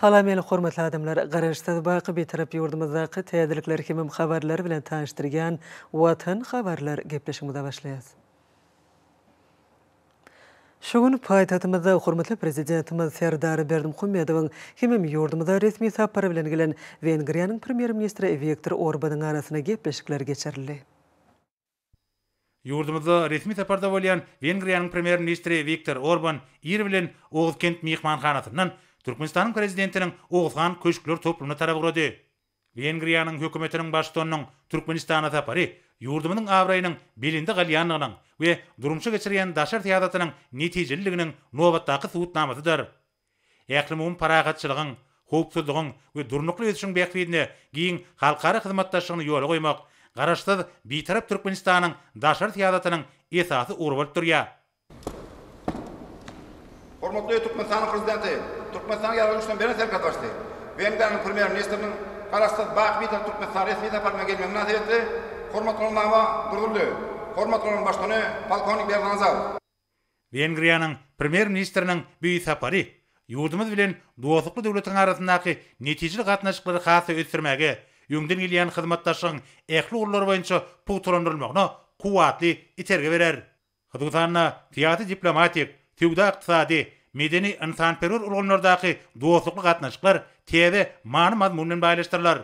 Salam eli hormatly adamlar, garaşda baýky beterap ýurdumyzdaky täzelikler hem habarlar bilen tanyşdyrgan Watan habarlar gepleşigimizde başlaýas. Şugun paýtatymyzda hormatly prezidentimiz Serdar Berdimhumedowyň hemem ýurdumyzda resmi sapary bilen gelen Wengriýanyň premier-ministri Viktor Orbanyň arasyna gepleşikler geçirildi. Yurdumuzda resmi saparda bolýan Wengriýanyň premier-ministri Viktor Orban ýer bilen Oğuzkent mehmanxanasynyň Türkmenistanyň prezidentiniň Oğuzhan köşkler toplumyna tarap urady. Wengriýanyň hökümetiniň başdanyň Türkmenistana tapary, ýurdumynyň awrayynyň bilindi galyanynyň we durumçy geçirýän daşar tiýadatynyň netijeliliginiň nobatdaky suwtnamasydyr. Ýaklymyň paragatçylygyň, howpsuzlygyň we durnukly ýetişiň beýkidine giň halkara hyzmatdaşlygyny ýol goýmak, garaşdyr, bitirip Türkmenistanyň daşar tiýadatynyň esasy urulyp durýar. Hormatly Türkmenistan prezidenti, Türkmenistan ýaralyşdan beri serk atdy. Wengdan premier ministrin Karastat Bahmit Türkmenistan resmi taparma gelmek nazarete hormatly nama durduldy. Hormatly başkany Palkonik Bernazal. Wengriýanyň premier ministriniň büýi sapary ýurdumyz bilen duwazlykly döwletiň arasyndaky netijeli gatnaşyklary hasa ötürmäge ýöngden gelýän hyzmatdaşyň ähli urlary boýunça puwtrandyrmagyna kuwatly iterge berer. Hyzgutanna fiýaty diplomatik, tüwda iqtisady Medeni insan perur ulgurlar daky duostlukly gatnaşyklar TV ma'lumat muny baylastyrlar.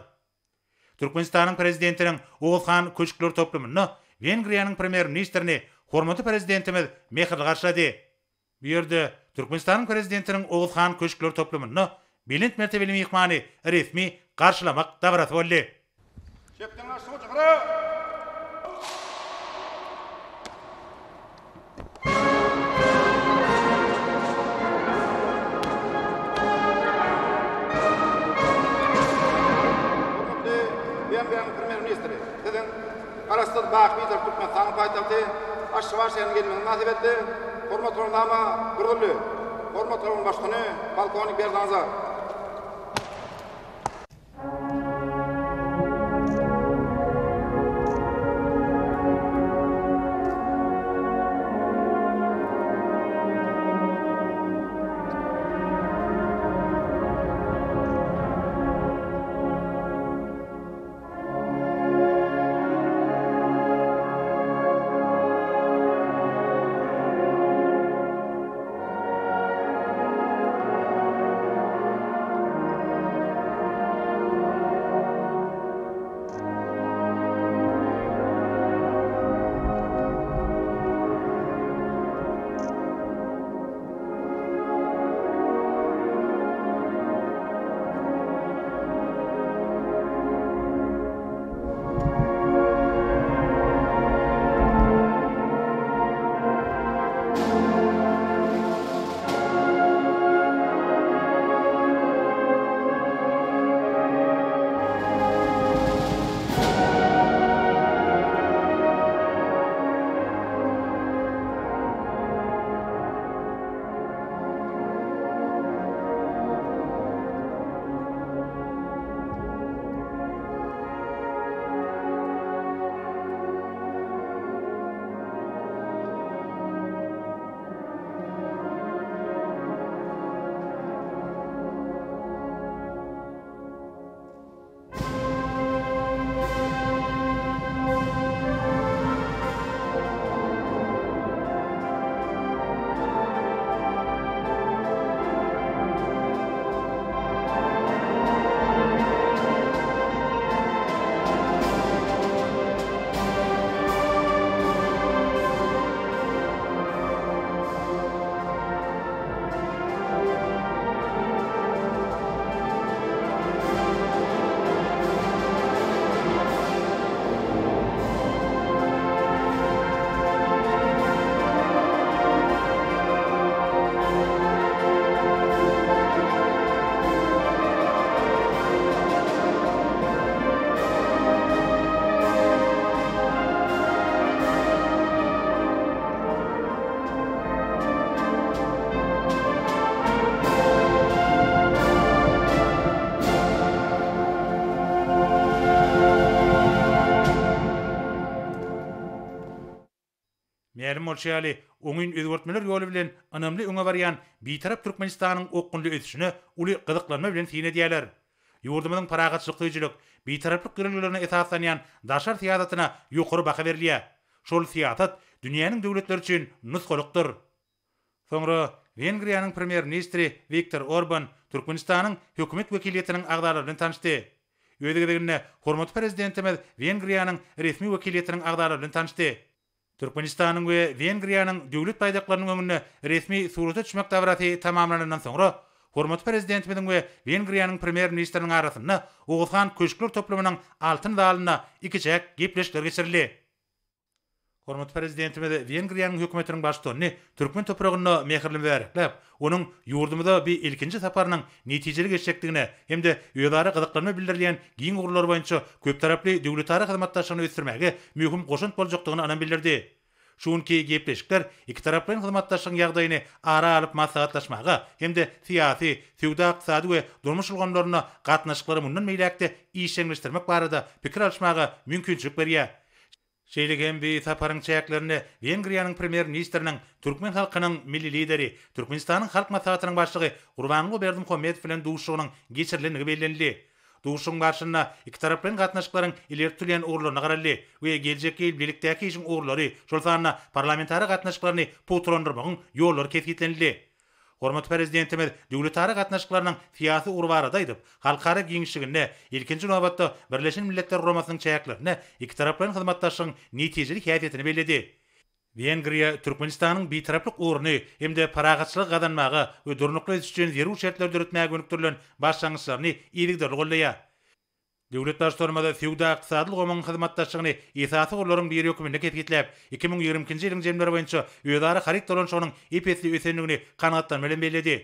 Türkmenistanyň prezidentiniň ulghan köşkler toplumyna, Ungariýanyň primier ministrini hormatly prezidentimiz mehirli garşalady. Bu ýerde Türkmenistanyň prezidentiniň ulghan köşkler toplumyna bilent derejeli mihmany resmi garşylamak Şeýle Ustad Baqi Bidar Turkmenistan paytaxti Aşşıvarşayan gelmeğini nasip etdi. Hormatlarına ama gururlu. Hormatlarına başkanı Balkonik Berdanzar. Polşiyali oňyň ýetgörtmeler ýoly bilen anamly öňe barýan biýtarap Türkmenistanyň okundy ýetişini uly gyzyklanma bilen tiýine diýerler. Ýurdumyň paragat syklyjylyk bitaraplyk görnüşlerine etaplanýan daşar tiýatatyna ýokary baha berilýä. Şol tiýatat dünýäniň döwletleri üçin nusgolukdyr. Soňra Wengriýanyň premier ministri Viktor Orbán Türkmenistanyň hökümet wekiliýetiniň agdarlary bilen tanyşdy. Ýöredigine hormatly prezidentimiz Wengriýanyň resmi wekiliýetiniň agdarlary bilen Türkmenistan we Wengriyanan juluý taýdanlaryň öňüne resmi suraty düşmäk täwrati tamamlanandan soňra hormatly Prezidentimiz bilen Wengriyanyň primier ministriniň arasynda Uług Köşkler köşkleri toplumynyň altyn walyna ikijäk giplişlik geçirildi. Hormat prezidentimiz Wengriyanyň hökümetiniň başlygyny türkmen töpregine mehirli berip, onuň ýurdumyza bir ilkinji saparynyň netijeli geçekdigine hem de ýöleri gyzyklaryna bildirilen giň gurullar boýunça köp tarapli döwlet ara hyzmatdaşlygyny ösdürmäge möhüm goşunç boljakdygyny anan bildirdi. Şuňki gepleşikler iki taraply hyzmatdaşlyk ýagdaýyny ara alyp maslahatlaşmaga hem de siýasi, fiýda ykdysady we durmuş ulgamlaryna gatnaşyklary mundan meýlekde iýişleşdirmek barada pikir alyşmaga mümkinçilik berýär. Şeýlegem bir taparyň çäklerini Wengriýanyň premier ministriniň türkmen halkynyň milli lideri, Türkmenistanyň halk maslahatynyň başlygy Gurbanly Berdim Hometow bilen duşuşynyň geçirilendigi bellendi. Duşuşyň garşyna iki taraplyň gatnaşyklaryň ileri tutulýan ugurlaryny garaldy we geljek ýyl birlikdäki işiň ugurlary şol sanyna parlamentary gatnaşyklaryny putrandyrmagyň ýollary kesgitlendi. Hormat prezidentimiz döwletara gatnaşyklarynyň fiýasy urbarada edip, halkara giňişligine, ilkinji nöwetde Birleşen Milletler Romasynyň çäklerine iki taraplaryň hyzmatdaşygyň netijeli häsiýetini Венгрия Түркменстандын бейтараптык орны эмде парағатшылық каданмагы өдөрнүклү үчүн зеру шарттарды Duranta şohma de ciuda xadıl guman xizmatdaşlygyny isatyg ularyň bir ýerine getirip 2020-nji ýylyň jemleri boýunça ýa-da harit tolanşynyň epetli ösünügine qanaýdýar mälim berdi.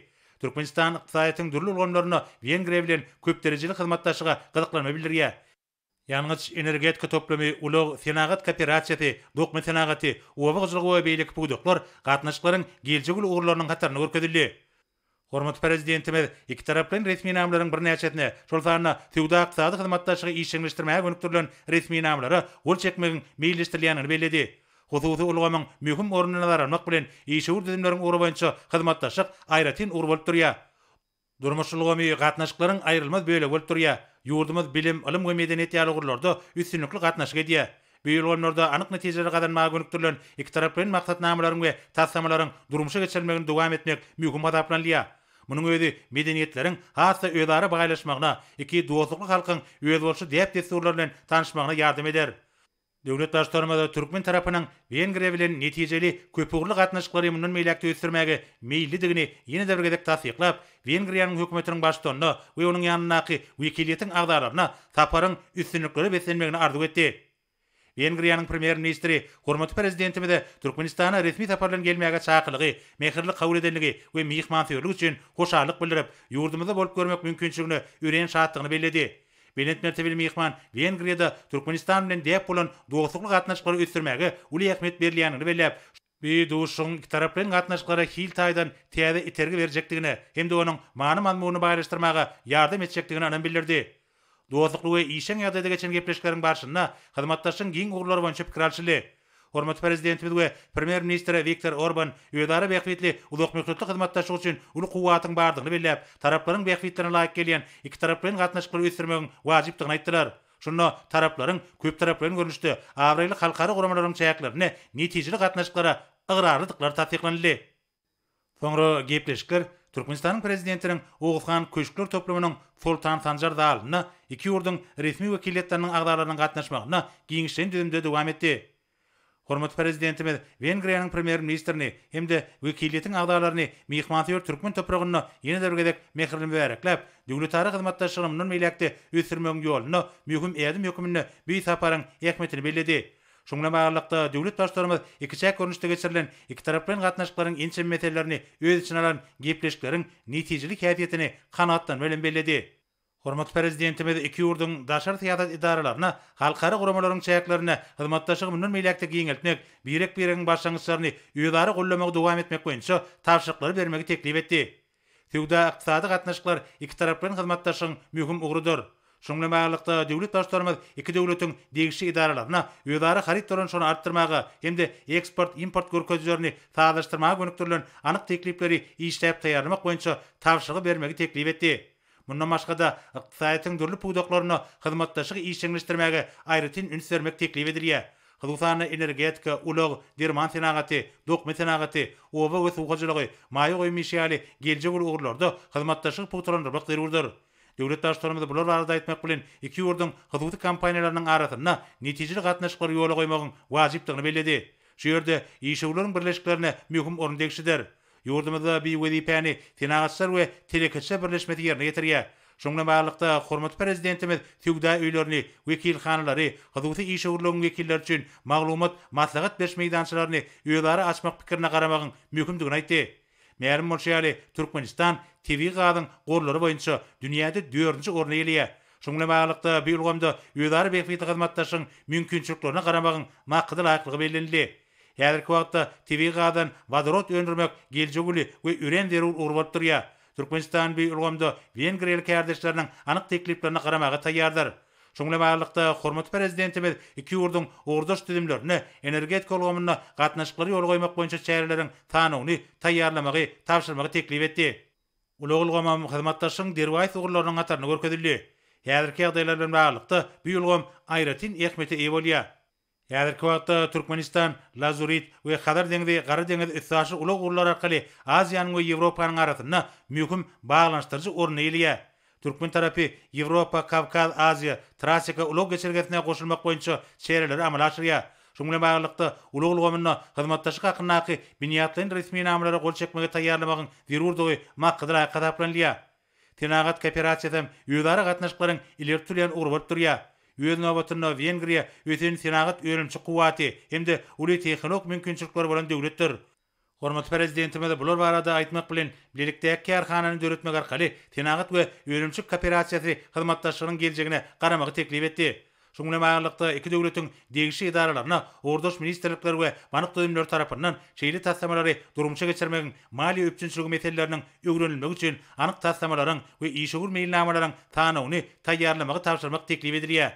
Türkmenistan ykdysadyýetiniň durnuklylyg gumanlaryna weňgrew bilen köp derejeli xizmatdaşlyga garaklanyp biler ýa. energetika ulug senagat we gatnaşyklaryň Hormat prezidentime iki taraplyň resmi namlaryň bir näçetine, şol sanyna Tewda Aksady hyzmatdaşlygy işleňleşdirmäge gönükdirilen resmi namlary ol çekmegin meýilleşdirilýänini bellädi. Hozuzy ulgamyň möhüm ornanalary nak bilen ýeşür düzenleriň urubanyça hyzmatdaşlyk aýratyn urulyp durýar. Durmuş ulgamy gatnaşyklaryň aýrylmaz bölegi bolup durýar. Ýurdumyz bilim, ilim we medeniýet ýaly üstünlükli gatnaşyk edýär. Beýle bolanlarda anyk netijeler gadan ma gönükdirilen iki taraplyň maksatnamalaryň we tassamalaryň durmuşa geçirilmegini dowam etmek möhüm Munun özü medeniýetleriň hasa öýdary bagaýlaşmagyna, iki dowlatly halkyň öýdi bolşy diýip desturlar bilen tanışmagyna ýardam eder. Döwlet başlarymyzda türkmen tarapynyň wengre bilen netijeli köpürlük gatnaşyklary munun meýlekde ösürmegi meýilligini ýene bir gezek tasdiqlap, wengriýanyň hökümetiniň başdanyny we onuň ýanynaky wekiliýetiň agdarlaryna taparyň üstünlikleri beslenmegini arzuw etdi. Engriýanyň primer ministri Hormat prezidentimizde Türkmenistana resmi sapar bilen gelmäge çaqylygy, mehirli kabul edilmegi we mehmanfewlik üçin hoşallyk bildirip, ýurdumyzda bolup görmek mümkinçiligini ürenç şatdygyny bellädi. Benet mertebeli mehman Engriýada Türkmenistan bilen diýip bolan dostlukly gatnaşyklary üstünmäge uly ähmiýet berilýändigini bellädi. Bir duşun iki tarapın atnaşkıları hil taydan tiyade iterge verecektiğine hem de onun manı manmuğunu bayraştırmağa yardım edecektiğine anan bilirdi. Dostlukly we işeň ýagdaýda geçen gepleşikleriň barşyna hyzmatdaşyň giň ugurlar bilen çöp Hormat prezidentimiz we premier ministr Viktor Orbán ýöderi bekwitli uly hukmyklyk hyzmatdaşy üçin uluk quwwatyň bardygyny bellep, taraplaryň bekwitlerine laýyk gelýän iki taraplaryň gatnaşyk bilen ösdürmegiň wajypdygyny aýtdylar. Şonda taraplaryň köp taraplaryň görnüşde awraýly halkara guramalaryň çäklerini netijeli gatnaşyklara ygrarlyklar tapyklanyly. Soňra gepleşikler Turkmenistan prezidentiniň Ogufhan köşkler toplumynyň Fultan Sanjar dalyny iki ýurdun resmi wekilletleriniň agdarlaryndan gatnaşmagyna giňişden düzümde dowam etdi. Hormat prezidentimiz Wengriýanyň premier ministrini hem de wekilletiniň agdarlaryny mehmanýör türkmen toprağyna ýene derejede mehirli berekläp, dünýä taryhy hyzmatdaşlygynyň milliýetçi ösürmegi ýolyny möhüm ýerdim ýokumyny bu ýetaparyň ähmetini Şoňa baglanykda döwlet başlarymyz iki çäk görnüşde geçirilen iki taraplyň gatnaşyklaryň ençe meselelerini öz içine alan gepleşikleriň netijeli käýfiýetini kanatdan bilen bellädi. Hormat prezidentimiz iki ýurdun daşary tiýadat idaralaryna, halkary guramalaryň çäklerine hyzmatdaşyk mündür meýlekde giňeltmek, birek biriniň başlangyçlaryny ýyzary gollamak dowam etmek boýunça tapşyrykları bermegi teklip etdi. Tüwda iqtisady gatnaşyklar iki taraplyň hyzmatdaşyň möhüm ugrudyr. Şoňla maýlykda döwlet başlarymyz iki döwletiň degişli idaralaryna ýöwdary haryt toran şonu artdyrmagy hem de eksport import görkezlerini taýdarlaşdyrmagy gönükdirilen anyk teklipleri işläp taýarlamak boýunça tapşyrygy bermegi teklip etdi. Mundan başga da ykdysadyň dürli pudoklaryny hyzmatdaşyk işleňleşdirmäge aýratyn üns bermek teklip edilýär. Hyzmatyň energetika, ulag, derman senagaty, dokument senagaty, owa we suw hajalary maýy goýmyşyaly geljek ulgurlarda hyzmatdaşyk pudoklaryny Döwlet daşlarymyzda bular barada aýtmak bilen iki ýurdun hyzmat kompaniýalarynyň arasynda netijeli gatnaşyklar ýoly goýmagyň wajypdygyny bellädi. Şu ýerde işgüzarlaryň birleşikleri möhüm ornuň degişidir. Ýurdumyzda bir we diýeni we telekomsa birleşmesi ýerine ýetirýär. Şoňla maýlykda hormatly prezidentimiz Tügda öýlerini wekilhanlary, hyzmaty işgüzarlaryň wekilleri üçin maglumat, maslahat berişmeýdançylaryny ýöleri açmak pikirine garamagyň möhümdigini Mäherim Morşali, Türkmenistan, TV Gadyň gorlary boýunça dünýäde 4-nji orny eleýär. Şoňla baglykda bir ulgamda ýüzlary bekwiti gyzmatdaşyň mümkinçiliklerini garamagyň maqsady laýyklygy belindi. Häzirki wagtda TV Gadyň wadrot öndürmek geljegüli we üren derur urwat durýar. Türkmenistan bir ulgamda Wengriýel kärdeşleriniň anyk tekliplerini garamagy taýýardyr. Şoňla baýlykda hormatly prezidentimiz iki ýurdun ordaş düzümlerini, energetika ulgamyna gatnaşyklary ýol goýmak boýunça çäreleriň tanawyny taýýarlamagy tapşyrmagy teklip etdi. Ulgulgam hyzmatdaşyň derwaýt ugurlaryň atarny görkezildi. Häzirki ýagdaýlar bilen baýlykda bu ýolgam aýratyn ähmiýeti ewolýa. Häzirki wagtda Türkmenistan, Lazurit we Xadar deňdi Gara deňiz ýetgeşi ulgurlar arkaly Aziýanyň we Ýewropanyň arasynda möhüm baglanyşdyryjy Türkmen tarapy Yevropa, Kavkaz, Aziya, Trasika ulug geçirgetine goşulmak boýunça şeýleler amala aşyrýar. Şu bilen baglanykda ulug ulgamyna hyzmatdaşyk hakynaky binýatlyň resmi namlara gol çekmäge taýýarlamagyň zerurdygy maqsadyna gatnaşlanýar. Tenagat koperasiýasyň ýöwdary gatnaşyklaryň ilertilýän urup durýar. Ýöwdün obatyna Wengriýa ýöwdün tenagat ölümçi quwaty hem-de uly tehnolog mümkinçilikler bilen döwletdir. Hormat prezidentime de bular barada aýtmak bilen birlikde ýerkärhananyň döretmek arkaly tenagat we öýrümçük kooperasiýasy hyzmatdaşlarynyň geljegine garamagy teklip etdi. Şu Şuňle maýallykda iki döwletiň degişli idaralaryna ordoş ministrlikleri we banyk döwletler tarapyndan şeýle taslamalary durumça geçirmegin mali öpçünçiligi meselelerini öwrenilmek üçin anyk taslamalaryň we işgür meýilnamalaryň tanawyny taýýarlamagy tapşyrmak teklip edilýär.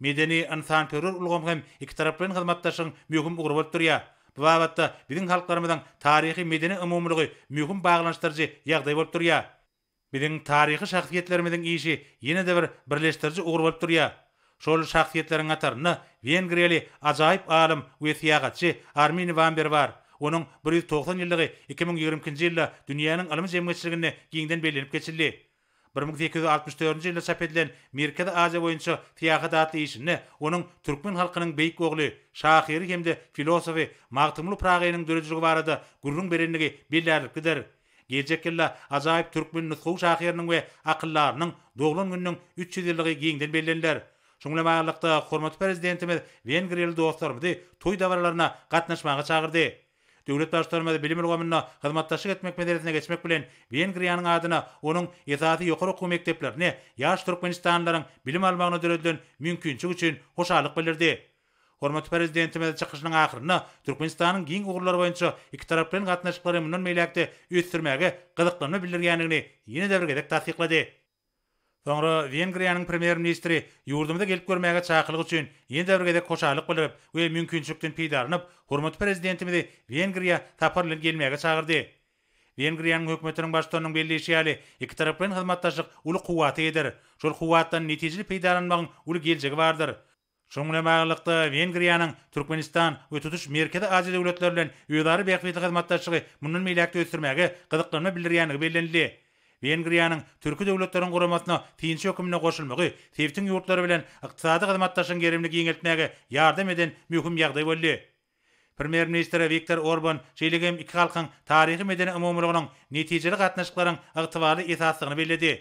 Medeni insan pörür ulgam hem iki taraplyň hyzmatdaşlygyň möhüm ugrup durýar. Бұл абатта біздің халықларымыздың тарихи медені ұмымылығы мүхім жи яғдай болып тұрия. Біздің тарихи шақсиетлеріміздің иші ене де бір жи ұғыр болып тұрия. Шол шақсиетлерің қатарына Венгриялы ажайып алым жи Армин Вамбер бар. Оның 190 жылдығы 2020 жылы дүнияның ылым жемгетшілігіне кеңден белгіленіп кетшілді. 1264-nji ýylda çap edilen Merkezi Aziýa boýunça Fiýahat atly işini onuň türkmen halkynyň beýik ogly şahyry hemde filosofy Magtymly Pragaýynyň döredijigi barada gurrun berenligi bilýärlik gider. Gelecek azaýyp türkmen nutguk şahyrynyň we akyllarynyň doğulan gününiň 300 ýyllygy giňden bellenler. Şoňla maýlykda hormatly prezidentimiz Wengriýel dostlarymy toý dawarlaryna gatnaşmagy çagyrdy. döwlet daşlary we bilim ulgamyna hyzmatdaşyk etmek medeniýetine geçmek bilen Wengriýanyň adyna onuň ýetady ýokary okuw mekteplerine ýaş türkmenistanlaryň bilim almagyna döredilen mümkinçilik üçin hoşalyk bildirdi. Hormat prezidentimiz çykyşynyň ahyryna Türkmenistanyň giň ugurlary boýunça iki taraplaryň gatnaşyklary mundan meýlekde ýetirmäge gyzyklanyny bildirgenligini ýene-de Sonra Венгрияның premier ministri ýurdumda gelip görmäge çaýkylyk üçin ýene döwrede koşarlyk bolup, we mümkinçilikden peýdarynyp, hormat prezidentimizi Vengriýa taparlyk gelmäge çağırdy. Vengriýanyň hökümetiniň başdanyň belli işiýali, iki tarapyň hyzmatdaşlyk uly kuwaty eder. Şol kuwatdan netijeli peýdarynmagyň uly geljegi bardyr. Şoňle maglykda Vengriýanyň Türkmenistan we tutuş merkezi Aziýa döwletleri bilen ýöwdary hyzmatdaşlygy meýlekde bildirýändigi BJN griyanan Türk döwletlärini goramatna tiyinçe hökümnä qoşulmagy, Teftin yurtlary bilen iqtisadi xizmatdaşylyk gerimliğe iňeltmegi yardım eden möhüm ýagdaý boldy. Primier ministr Viktor Orbán şeýle hem iki halğın taryhy medeni umumylygynyň netijeli gatnaşyklarynyň iňeýli etesasyny belledi.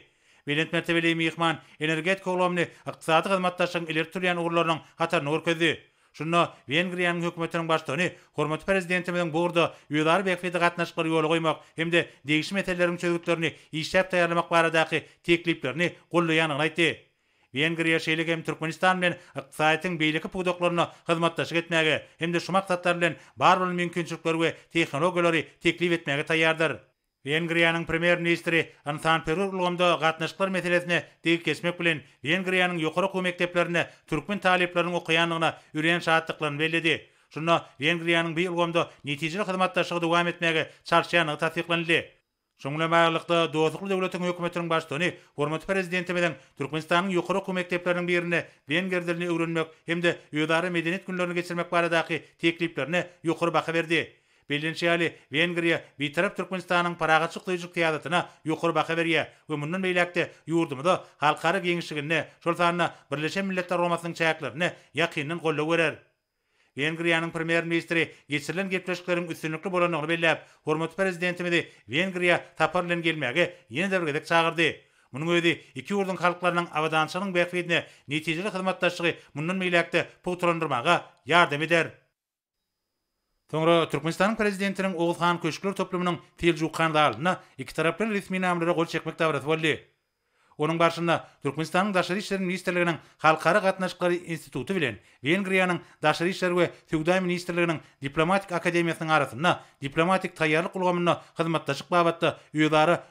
Welenmet welemi mihman energetika ileri ugurlarynyň Şunna Wengriýanyň hökümetiniň hormatly hormat prezidentimiň burda ýöldär bekleýdi gatnaşyklary ýoly goýmak hemde degişme meselelerini çözgütlerini işläp taýýarlamak baradaky tekliplerini gollaýanyny aýtdy. Wengriýa şeýle hem Türkmenistan bilen ykdysatyň beýleki pudoklaryna hyzmatdaşyk etmäge hemde şu maksatlar bilen bar bolan mümkinçilikler we tehnologiýalary teklip etmäge венгрияның премьер министрі антан улгамда катнашкылар мәселесине тиги кесмек белен венгрияның юқорку мектептерине түркмин талиплеринин окуяндыгына үрен шааттыкларын белдеди шуна венгрияның быйыл улгамда нетижели кызматташтыгы дowam etmäge çarşyany tasdiqlandy Şoňla baglyqda Dozukly döwletiň hökümetiniň başçylygy, hormatly prezidenti bilen Türkmenistanyň ýokary mekdepleriniň birine Wenger dilini öwrenmek hem-de ýödara Bilinçi ýaly Wengriýa bitirip Türkmenistanyň paraga çykdyjyk tiýadatyna ýokary baha berýä. Bu mundan beýlekde ýurdumyda halkara geňişigini, şol sanyna Birleşen Milletler Romasynyň çäklerini ýakynyň gollaw berer. Wengriýanyň premier ministri geçirilen gepleşikleriň üstünlükli bolanyny bellep, hormatly prezidentimi de Wengriýa taparlan gelmäge ýene bir gezek çağırdy. Munun öýdi iki ýurdun halklarynyň awadançylygyny bäkwedine netijeli hyzmatdaşlygy mundan beýlekde putrandyrmaga ýardam eder. Соңра Түркменстанның президентінің Оғылхан көшкілер топлымының тел жуққанды алына екі тараппен ресми әмірлері қол шекмек табырыз болды. Оның баршында Түркменстанның Дашари Шерін министерлігінің Халқары ғатнашқылары институты білен, Венгрияның Дашари Шеруе Феудай министерлігінің дипломатик академиясының арасында дипломатик таярлық ұлғамынны қызматташық бабатты үйедары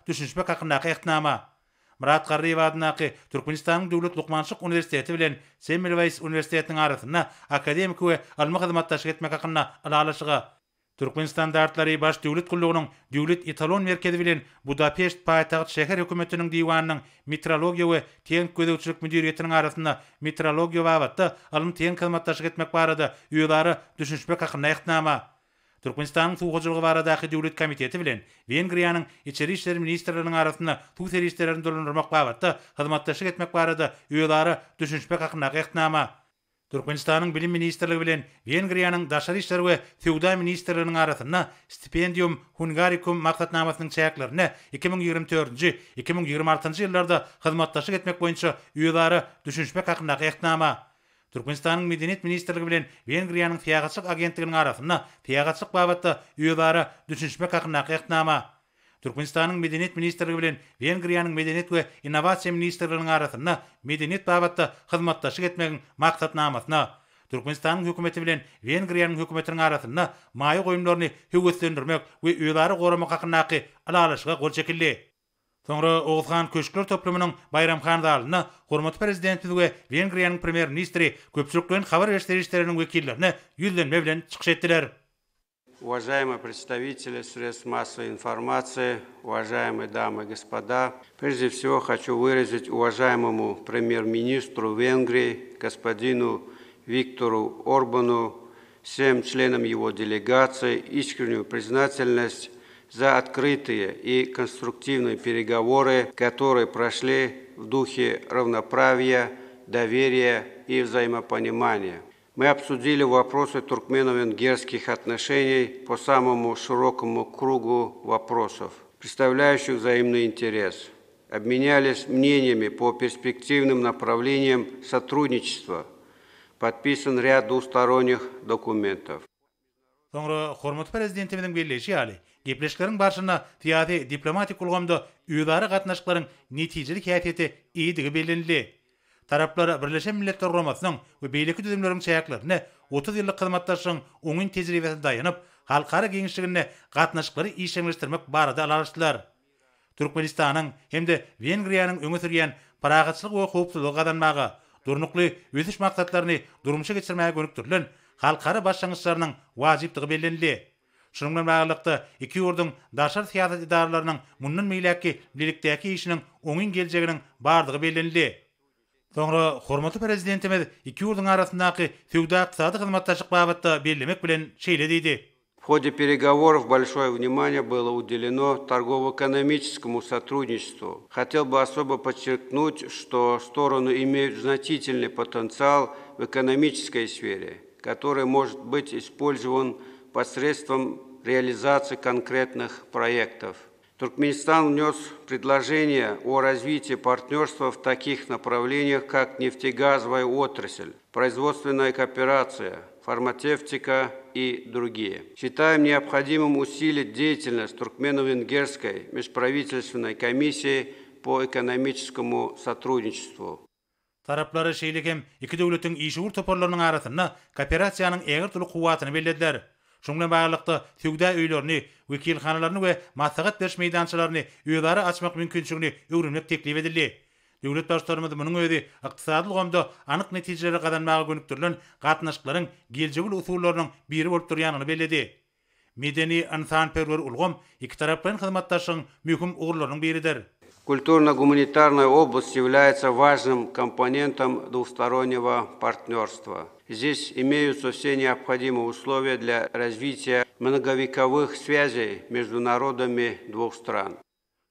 Murat Garriyev adynaky Türkmenistanyň döwlet Lukmanşyk Uniwersiteti bilen Semmelweis Uniwersitetiniň arasynda akademik we almy hyzmatdaşlyk etmek hakynda alalaşygy Türkmen standartlary baş döwlet gullugynyň döwlet etalon merkezi bilen Budapest paýtagt şäher hökümetiniň diwanynyň metrologiýa we teň gözegçilik müdiriýetiniň arasynda metrologiýa wagtda alym teň hyzmatdaşlyk etmek barada ýöwlary düşünşmek hakynda ýetnama. түркменстанның су қожылығы барадағы дәулет комитеті білен венгрияның ішкі істер министрлігінің арасында ту серистерін дұрындырмақ бағытта қызматташық етмек барады үйелары түсініспек ақынақ ехтінама түркменстанның білім министрлігі білен венгрияның дашар иштерге феуда министрлігінің арасында стипендиум хунгарикум мақсатнамасының чәкілеріне 2024-2026 жылдарда қызматташық етмек бойынша үйелары түсініспек ақынақ ехтінама түркменстанның мәдениет министрлігі білен венгрияның фиағатшық агенттігінің арасына тияғатшылық бабатта үйебары түшіншме қақына қияқтнама түркменстанның мәдениет министрлігі білен венгрияның мәдениет ве инновация министрлігінің арасында мәдениет бабатта қызматташы етмегін мақсатнамасына түркменстанның үкіметі білен венгрияның үкіметінің арасына майы қойымдарын хөгөстендірмек ве үйебары қорымы қақынақы алалышыға қол чекилли Соңра Оғызхан Көшкілер топлымының Байрамхан залына құрмат президенті ве Венгрияның премьер-министрі көпшіліктен хабар вештеріштерінің векиллеріне юзленме білен чықш Уважаемые представители средств массовой информации, уважаемые дамы и господа, прежде всего хочу выразить уважаемому премьер-министру Венгрии господину Виктору Орбану, всем членам его делегации искреннюю признательность за открытые и конструктивные переговоры, которые прошли в духе равноправия, доверия и взаимопонимания. Мы обсудили вопросы туркмено-венгерских отношений по самому широкому кругу вопросов, представляющих взаимный интерес. Обменялись мнениями по перспективным направлениям сотрудничества. Подписан ряд двусторонних документов. Sonra Hormat Prezidentimiň belleşi ýaly кеплешкілердің баршына тияде дипломатик кулгамды үйдары катнашкыларың нетижелик хиятети ийдиги белгиленди тараплары бірлешен миллеттер құрамасының бейлекі түзімлерінің шаякларына 30 жылдық қызматташының оңын тәжірибесі даянып, халқары кеңістігіне қатынашқылары ишеңлештірмек барыда алаштылар. Түркменистанның хемде Венгрияның өңі сүрген парағатшылық ой қауіпсіздігі қаданмағы, өзіш өсіш мақсатларыны дұрымшы кечірмәге көніктірілін, халқары бас жаңғыштарының вазиптігі белгіленді. Şuň bilen baglykda iki ýurdun daşar siýasat idaralarynyň mundan meýläki birlikdäki işiniň oňun geljeginiň bardygy bellenildi. Soňra hormaty prezidentimiz iki ýurdun arasyndaky söwda ykdysady hyzmatdaşlyk babatda bellemek bilen şeýle diýdi. В ходе переговоров большое внимание было уделено торгово-экономическому сотрудничеству. Хотел бы особо подчеркнуть, что стороны имеют значительный потенциал в экономической сфере, который может быть использован посредством реализации конкретных проектов. Туркменистан внес предложение о развитии партнерства в таких направлениях, как нефтегазовая отрасль, производственная кооперация, фармацевтика и другие. Считаем необходимым усилить деятельность Туркмено-Венгерской межправительственной комиссии по экономическому сотрудничеству. Тараплары шейлегем, екі дәулеттің иші ұр арасында кооперацияның әңір түлі қуатыны белдеділер. Şunga baýlykda sügdä öýlerini, wekilxanalaryny we maslahat berş meýdançalaryny öýlary açmak mümkinçiligini öwrenmek teklip edildi. Döwlet başlarymyz munyň öýüdi ykdysady gomda anyk netijelere gadanmagy gönükdirilen gatnaşyklaryň geljegi usullarynyň biri bolup durýanyny belledi. Medeni insan perwer ulgam iki tarapyň hyzmatdaşyň möhüm ugurlarynyň biridir. Kulturno-gumanitarnaya oblast yavlaya ca vajnym komponentam dvustaronnyva partnerstva. Здесь имеются все необходимые условия для развития многовековых связей между народами двух стран.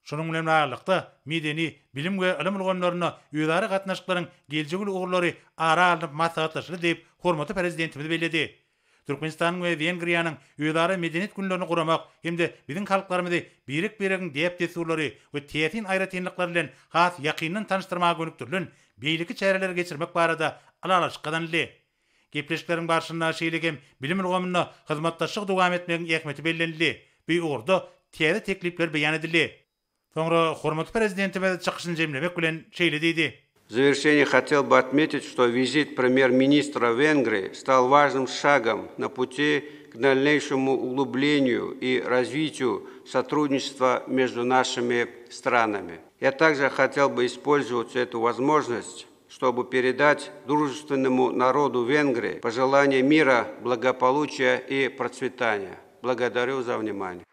Şonuň bilen aýlykda medeni bilim we ilim ulgamlaryna ýöräri gatnaşyklaryň geljegi ugurlary ara alyp maslahatlaşdy diýip hormaty prezidentimiz belledi. Türkmenistanyň we Wengriýanyň ýöräri medeniýet günlerini guramak hemde biziň halklarymyzy birik birigiň diýip tesurlary we täsin aýra tenlikler bilen has ýakynyň tanyşdyrmagy gönükdirilen beýliki çäreler geçirmek barada alalaşyk gadanly. кептешкілердің баршына шейлеген білім ұғымына қызматташық дұғам етмеген екметі белленілі. Бүй орды тері теклиплер биян еділі. Соңра Хурмат президентіміз чықшын жемлемек білен шейлі дейді. В завершение хотел бы отметить, что визит премьер-министра Венгрии стал важным шагом на пути к дальнейшему углублению и развитию сотрудничества между нашими странами. Я также хотел бы использовать эту возможность чтобы передать дружественному народу Венгрии пожелание мира, благополучия и процветания. Благодарю за внимание.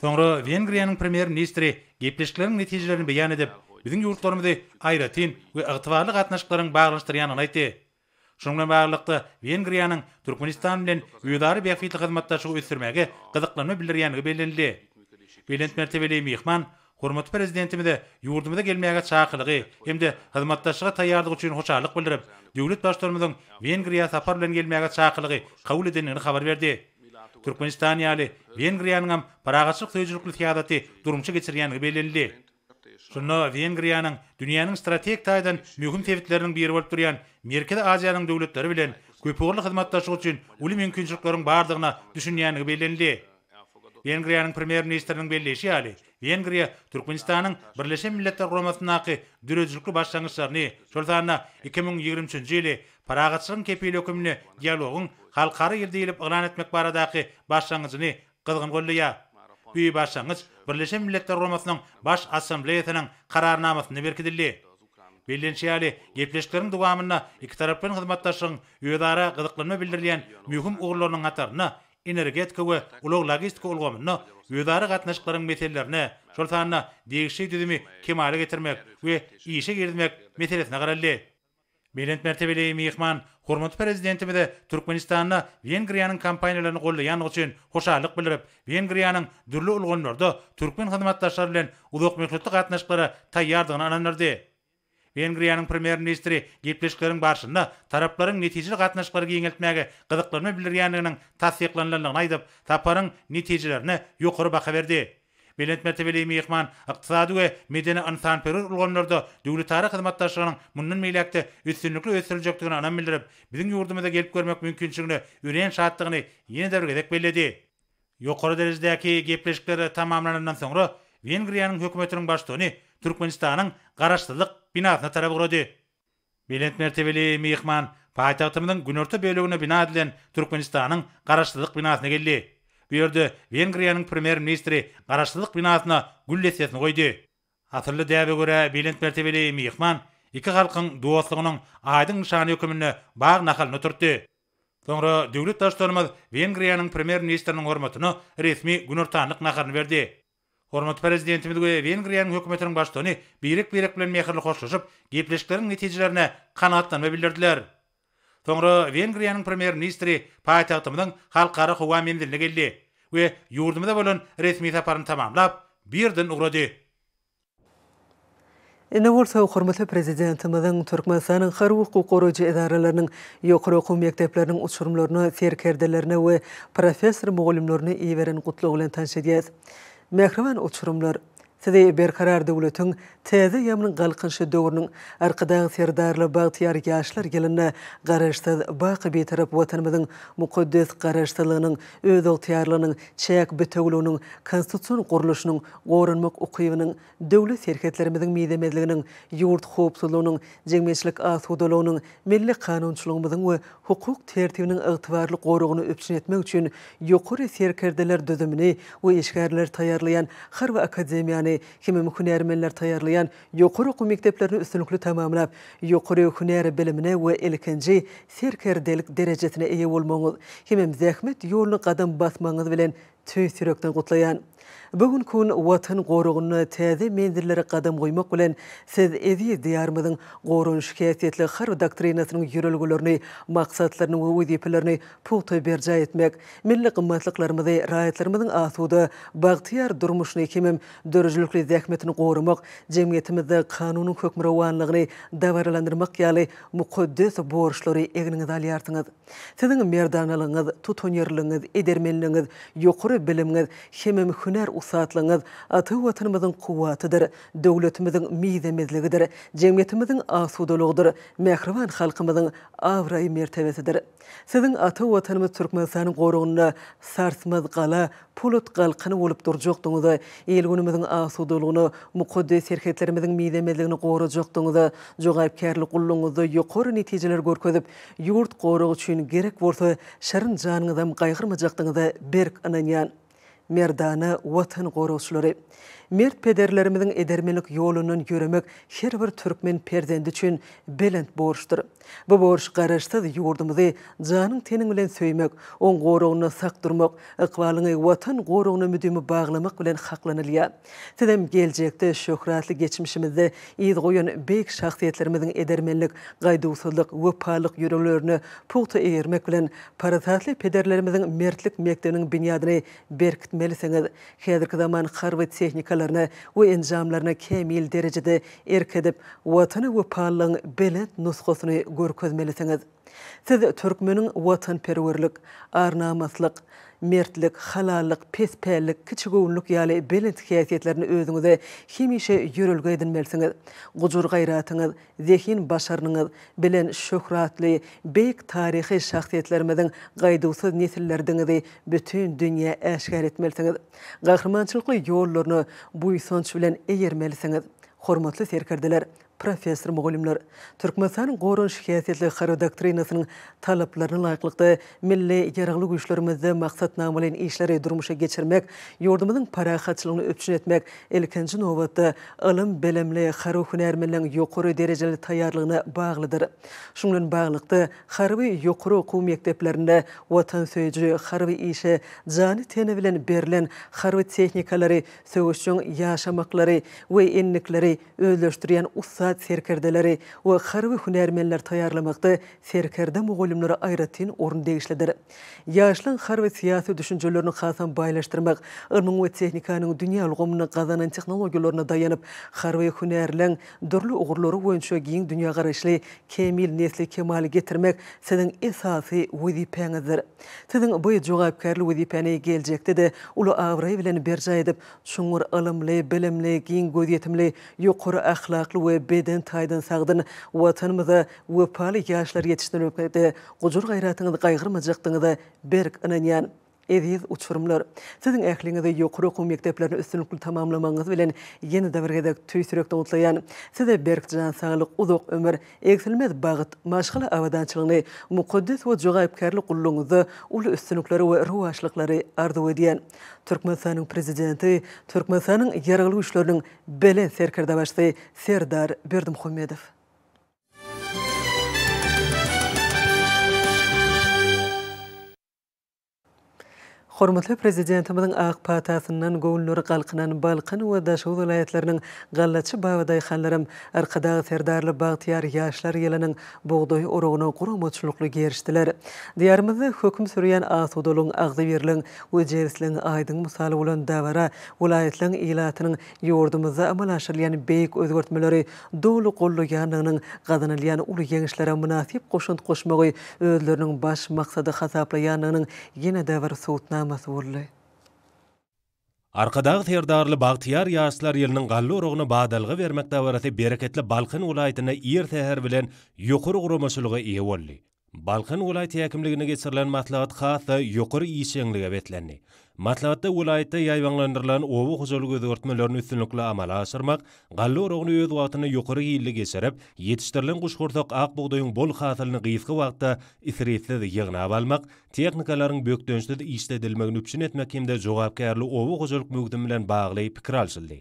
Sonra Vengriýanyň premier ministri gepleşikleriň netijelerini beýan edip, biziň ýurtlarymyzy aýratyn we ygtybarly gatnaşyklaryň baglanşdyrýanyny aýtdy. Шоңнан барлықты Венгрияның Түркменистан мен Уйдары бекфиті қызматташығы өстірмәге қызықтану білдіргені белінді. Белент мәртебелей Мейхман, құрмыты президентімізді юрдымызды келмеге шақылығы, емді қызматташыға таярдығы үшін қошарлық білдіріп, дөулет баштырымыздың Венгрия сапарлен келмеге шақылығы қаулы дәнігіні қабар берді. Түркменистан ялы Венгрияның ам парағашық сөйжіліклі сиядаты дұрымшы кетсіргенігі белінді. Венгрияның Vengriýanyň dünýäniň strateg taýdan möhüm täwirleriniň biri bolup durýan Merkezi Aziýanyň döwletleri bilen köpgörlü hyzmatdaşlyk üçin uly mümkinçiliklaryň barlygyna düşünýändigi Венгрияның премьер primer ministriniň belleşi ýaly, Vengriýa Türkmenistanyň Birleşen Milletler Guramasyna aýy başlangyçlaryny 2023-nji ýyly paragatçylyk kepeli hökümini dialogyň halkara ýerdeýilip ýalan etmek baradaky başlangyjyny gyzgyn Güýi başlangyç Birleşen Milletler Guramasynyň Baş Assambleýasynyň kararnamasyny berkidildi. Bilinçli ýaly gepleşikleriň dowamyna iki tarapdan hyzmatdaşyň ýöredara gyzyklanma bildirilýän möhüm ugurlaryň gatarna energetika we ulag logistika ulgamyna ýöredara gatnaşyklaryň meselelerini şol sanyna degişli düzümi kemale getirmek we işe girmek meselesine garaldy. Bilinç mertebeli mehman Құрмыт президентімізді Түркменистанына Венгрияның компанияларын қолдаяны үшін қошалық білдіріп, Венгрияның дүрлі ұлғынларды түркмен қызматташылары мен ұлық мемлекеттік қатынастары таярдығын анандырды. Венгрияның премьер-министрі кепешкілердің барысында тараптардың нәтижелі қатынастарға кеңелтмегі қызықтарын білдіргенінің тасдиқланғанын айтып, сапарының нәтижелеріне жоғары баға берді. Belet Mertebeli Mihman, iqtisadi we medeni insan perur ulgonlarda döwlet tarih hyzmatdaşlygynyň mundan meýlekde üstünlükli ösüljekdigini anam bildirip, biziň ýurdumyzda gelip görmek mümkinçiligini, ýüreň şatlygyny ýene bir gezek bellädi. Ýokary derejedäki gepleşikler tamamlanandan soňra Wengriýanyň hökümetiniň başdany Türkmenistanyň garaşdylyk binasyna tarap gurady. Belet Mertebeli Mihman paýtagtymyň günorta bölegine bina edilen Türkmenistanyň garaşdylyk binasyna geldi. бұерді венгрияның премьер министрі қарашылық бинасына гүл етсесін қойды атырлы дәбі көрі белент мәртебелі мейхман екі халқың дуостығының айдың нышаны үкіміне бағ нақалыны түртті соңра дәулет таштарымыз венгрияның премьер министрінің орматыны ресми гүнұртанық нақарын берді Hormat prezidentimiz Vengriýanyň hökümetiniň başdany birek-birek bilen мейірлі hoşlaşyp, gepleşikleriň нәтижелеріне kanaatlanma bildirdiler. Soňra Венгрияның premier ministri paýtagtymyň halkara howa mendirine geldi we ýurdumda bolan resmi saparyny tamamlap birden ugrady. Ene Warsaw hormatly prezidentimiziň Türkmenistanyň her bir hukuk goraýy edaralarynyň ýokary okuw mekteplerini uçurumlaryny, ferkerdelerini we professor mugallimlerini iýerin gutlugy bilen uçurumlar Tidi bir karar devletin yamının qalqınşı dövrünün arqıdan serdarlı bağtiyar yaşlar gelinne qarıştad baqı bi tarap vatanmadın mqoddes qarıştalığının ödol çayak bütövlüğünün konstitucion qorluşunun qorunmuk uqiyyvının devlet serketlerimizin mide yurt xoopsuluğunun milli qanunçuluğunun ve hukuk tertivinin ıqtivarlı qoruqunu öpçin etmen üçün etmen etmen etmen etmen etmen etmen etmen etmen ýani kimi mükün ermenler taýarlaýan ýokary okuw mekteplerini üstünlükli tamamlap, ýokary hünär bilimine we ilkinji serkerdelik derejesine eýe bolmagyňyz, kimi zähmet ýolunyň gadam basmagyňyz bilen töýsürekden gutlaýan. Bugün kun watan gorugunu tedi mendirleri qadam goymak bilen siz edi diyarmadın gorun şikayetli xar doktrinasının yürülgülörünü, maqsatlarını ve uydipilörünü puhtu berca etmek, milli qımmatlıklarımızı, rayetlarımızın asuda, бағтияр durmuşunu kimim, dörüzülükli zekmetini gorumak, cemiyetimizde kanunun kökmüra uanlığını yali mukuddes borçları egininiz aliyartınız. Sizin merdanalınız, tutunyarlınız, Ýer usatlygyňyz aty watanymyzyň quwwatydyr, döwletimiziň mizemizligidir, jemgyýetimiziň asudolugydyr, mähriban halkymyzyň awray mertebesidir. Sizin aty watanymyz Türkmenistanyň goragyny sarsmaz gala, pulut galqyny bolup durjakdyňyz, elgünimiziň asudolugyny, mukaddes serhetlerimiziň mizemizligini gorajakdyňyz, jogapkärlik gullugyňyzda ýokary netijeler görkezip, ýurt goragy üçin gerek bolsa, şirin janyňyzam gaýgyrmajakdyňyz berk anan merdana Watan qorosulary. Mert pederlerimizin edermelik yolunun yürümek her bir türkmen perdendi üçün belent borçtur. Bu borç qarışsız yurdumuzu canın tenin bilen söymek, on qorogunu saqdırmak, iqbalını watan qorogunu müdümü bağlamak bilen haqlanılya. Tidem gelcekte şöhratlı geçmişimizde iz qoyun beyk şahsiyetlerimizin edermelik, qaydusuzluk, vupalik yürümlerini puhtu eğirmek bilen parazatlı pederlerimizin mertlik mektinin binyadini berkitmek melisiňiz häzirki zaman harwa tehnikalaryna we enjamlaryna kämil derejede erkedip watany we pallyň belet nusgasyny görkezmelisiňiz Siz Türkmenin vatan perverlik, arnamaslik, mertlik, halallik, pespellik, kichigowlik ýaly belent häsiýetlerini özüňizde himişe ýörelgäden edinmelsiniz. Gujur gaýratyňyz, zehin başarynyňyz bilen şöhratly, beýik taryhy şahsiýetlerimiziň gaýdawsyz nesillerdigini bütün dünýä äşgär etmelsiniz. Gahrymançylyk ýollaryny bu ýsonç bilen eýermelisiňiz. Hormatly serkerdiler, professor mugallimler Türkmenistan gorun şikayetli xara doktrinasının talaplarına laiqlıqda milli yaraqlı güçlerimizde maqsad namalin işleri durmuşa geçirmek, yordumunun para xatçılığını öpçün etmek, ilkinci novatda ilim belimli xara hünermenlen yokuru dereceli tayarlığına bağlıdır. Şunlun bağlıqda xarvi yokuru oku mekteplerinde vatan söyücü xarvi işə zani tenevilen berilen xarvi texnikaları, sövüşçün yaşamakları ve enlikleri özleştiriyen ýaşat serkerdeleri we xarwy hunermenler taýarlamakda serkerde mugallimlere aýratyn orun degişlidir. Ýaşlyň xarwy syýasy düşünjelerini hasan baýlaşdyrmak, ýygnyň we tehnikanyň dünýä ulgamyna gazanan tehnologiýalaryna dayanyp, xarwy hunärläň dürli ugurlary boýunça giň dünýä garaşly kämil nesli kemal getirmek siziň esasy wezipäňizdir. Siziň bu jogapkärli wezipäni geljekde de uly awray bilen berjaýdyp, şuňur ylymly, bilimli, giň gözetimli, we beden taýdan sagdyny watanymyza wepaly ýaşlar ýetişdirip, gujur gaýratyny gaýgyrmajakdyny da berk ananyan. ediz uçurumlar. Sizin ähliňizde ýokary okuw mekdeplerini üstünlikli tamamlamagyňyz bilen ýene dowrgada töýsürekde ulanyň. Size berkjan saglyk, uzak ömür, eksilmez bagt, maşgul awadançylygyny, muqaddes we jogaýbkärlik gullugyny, uly üstünlikleri we ruhaşlyklary ardy edýän Türkmenistanyň prezidenti, Türkmenistanyň ýerli uçlarynyň belen serkerde başlaýan Serdar Berdimuhammedow Hormatly prezidentimiziň aýak patasynyň gowulnur galkynyň balkyny we daşaw welaýetleriniň galatçy bawdaý hallarym arkada ferdarly bagtyar ýaşlar ýelanyň bugdoy urugyny gurup möçlükli gerişdiler. Diýarmyzy hökm sürýän awtodolung agdy berilen we jerisliň aýdyň musaly bolan dawara welaýatlaryň ilatynyň ýurdumyza amala aşyrylýan beýik özgertmeleri dowlu gollugyanyň gadanalyany uly ýeňişlere münasip goşunt goşmagy özleriniň baş maksady hasaplaýanyň ýene-de bir namasy boldy. Arkadağı terdarlı Bağtiyar yağışlar yılının gallı uruğunu bağdalığı vermek davarası bereketli Balkın ulayetine iyer teher bilen yukur uğrumuşuluğu iyi oldu. Balkın ulayeti hekimliğine geçirilen matlağıt khaatı yukur iyi şenliğe Matlabatda viloyatda yayvanlandirilgan ovu xo'jaligi o'zgartmalarini ustunlikli amalga oshirmoq, g'alla urug'ini o'z vaqtini yuqori yillik esirib, yetishtirilgan qushqurtoq oq bug'doyning bol hosilini qiysqi vaqtda isretsiz yig'nab olmoq, texnikalarning bökdönüşde işledilmegini üçün etmek hem de cevapkarlı ovu hocalık mügdim bilen bağlayıp pikir alışıldı.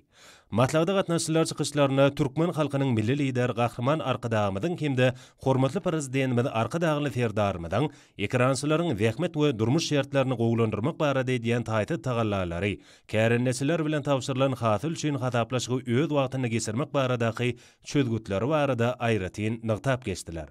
Matlaqda qatnaşçılar çıkışlarına Türkmen halkının milli lider Qahraman Arqadağımıdın hem de prezidentimiz Arqadağlı Ferdarmıdan ekransıların zehmet we durmuş şertlerini gowlandyrmak barada diýen taýdy tagallalary, käri bilen tapşyrylan hatyl üçin hataplaşygy öz wagtyny gesirmek barada ki, çözgütleri barada aýratyn nıqtap geçdiler.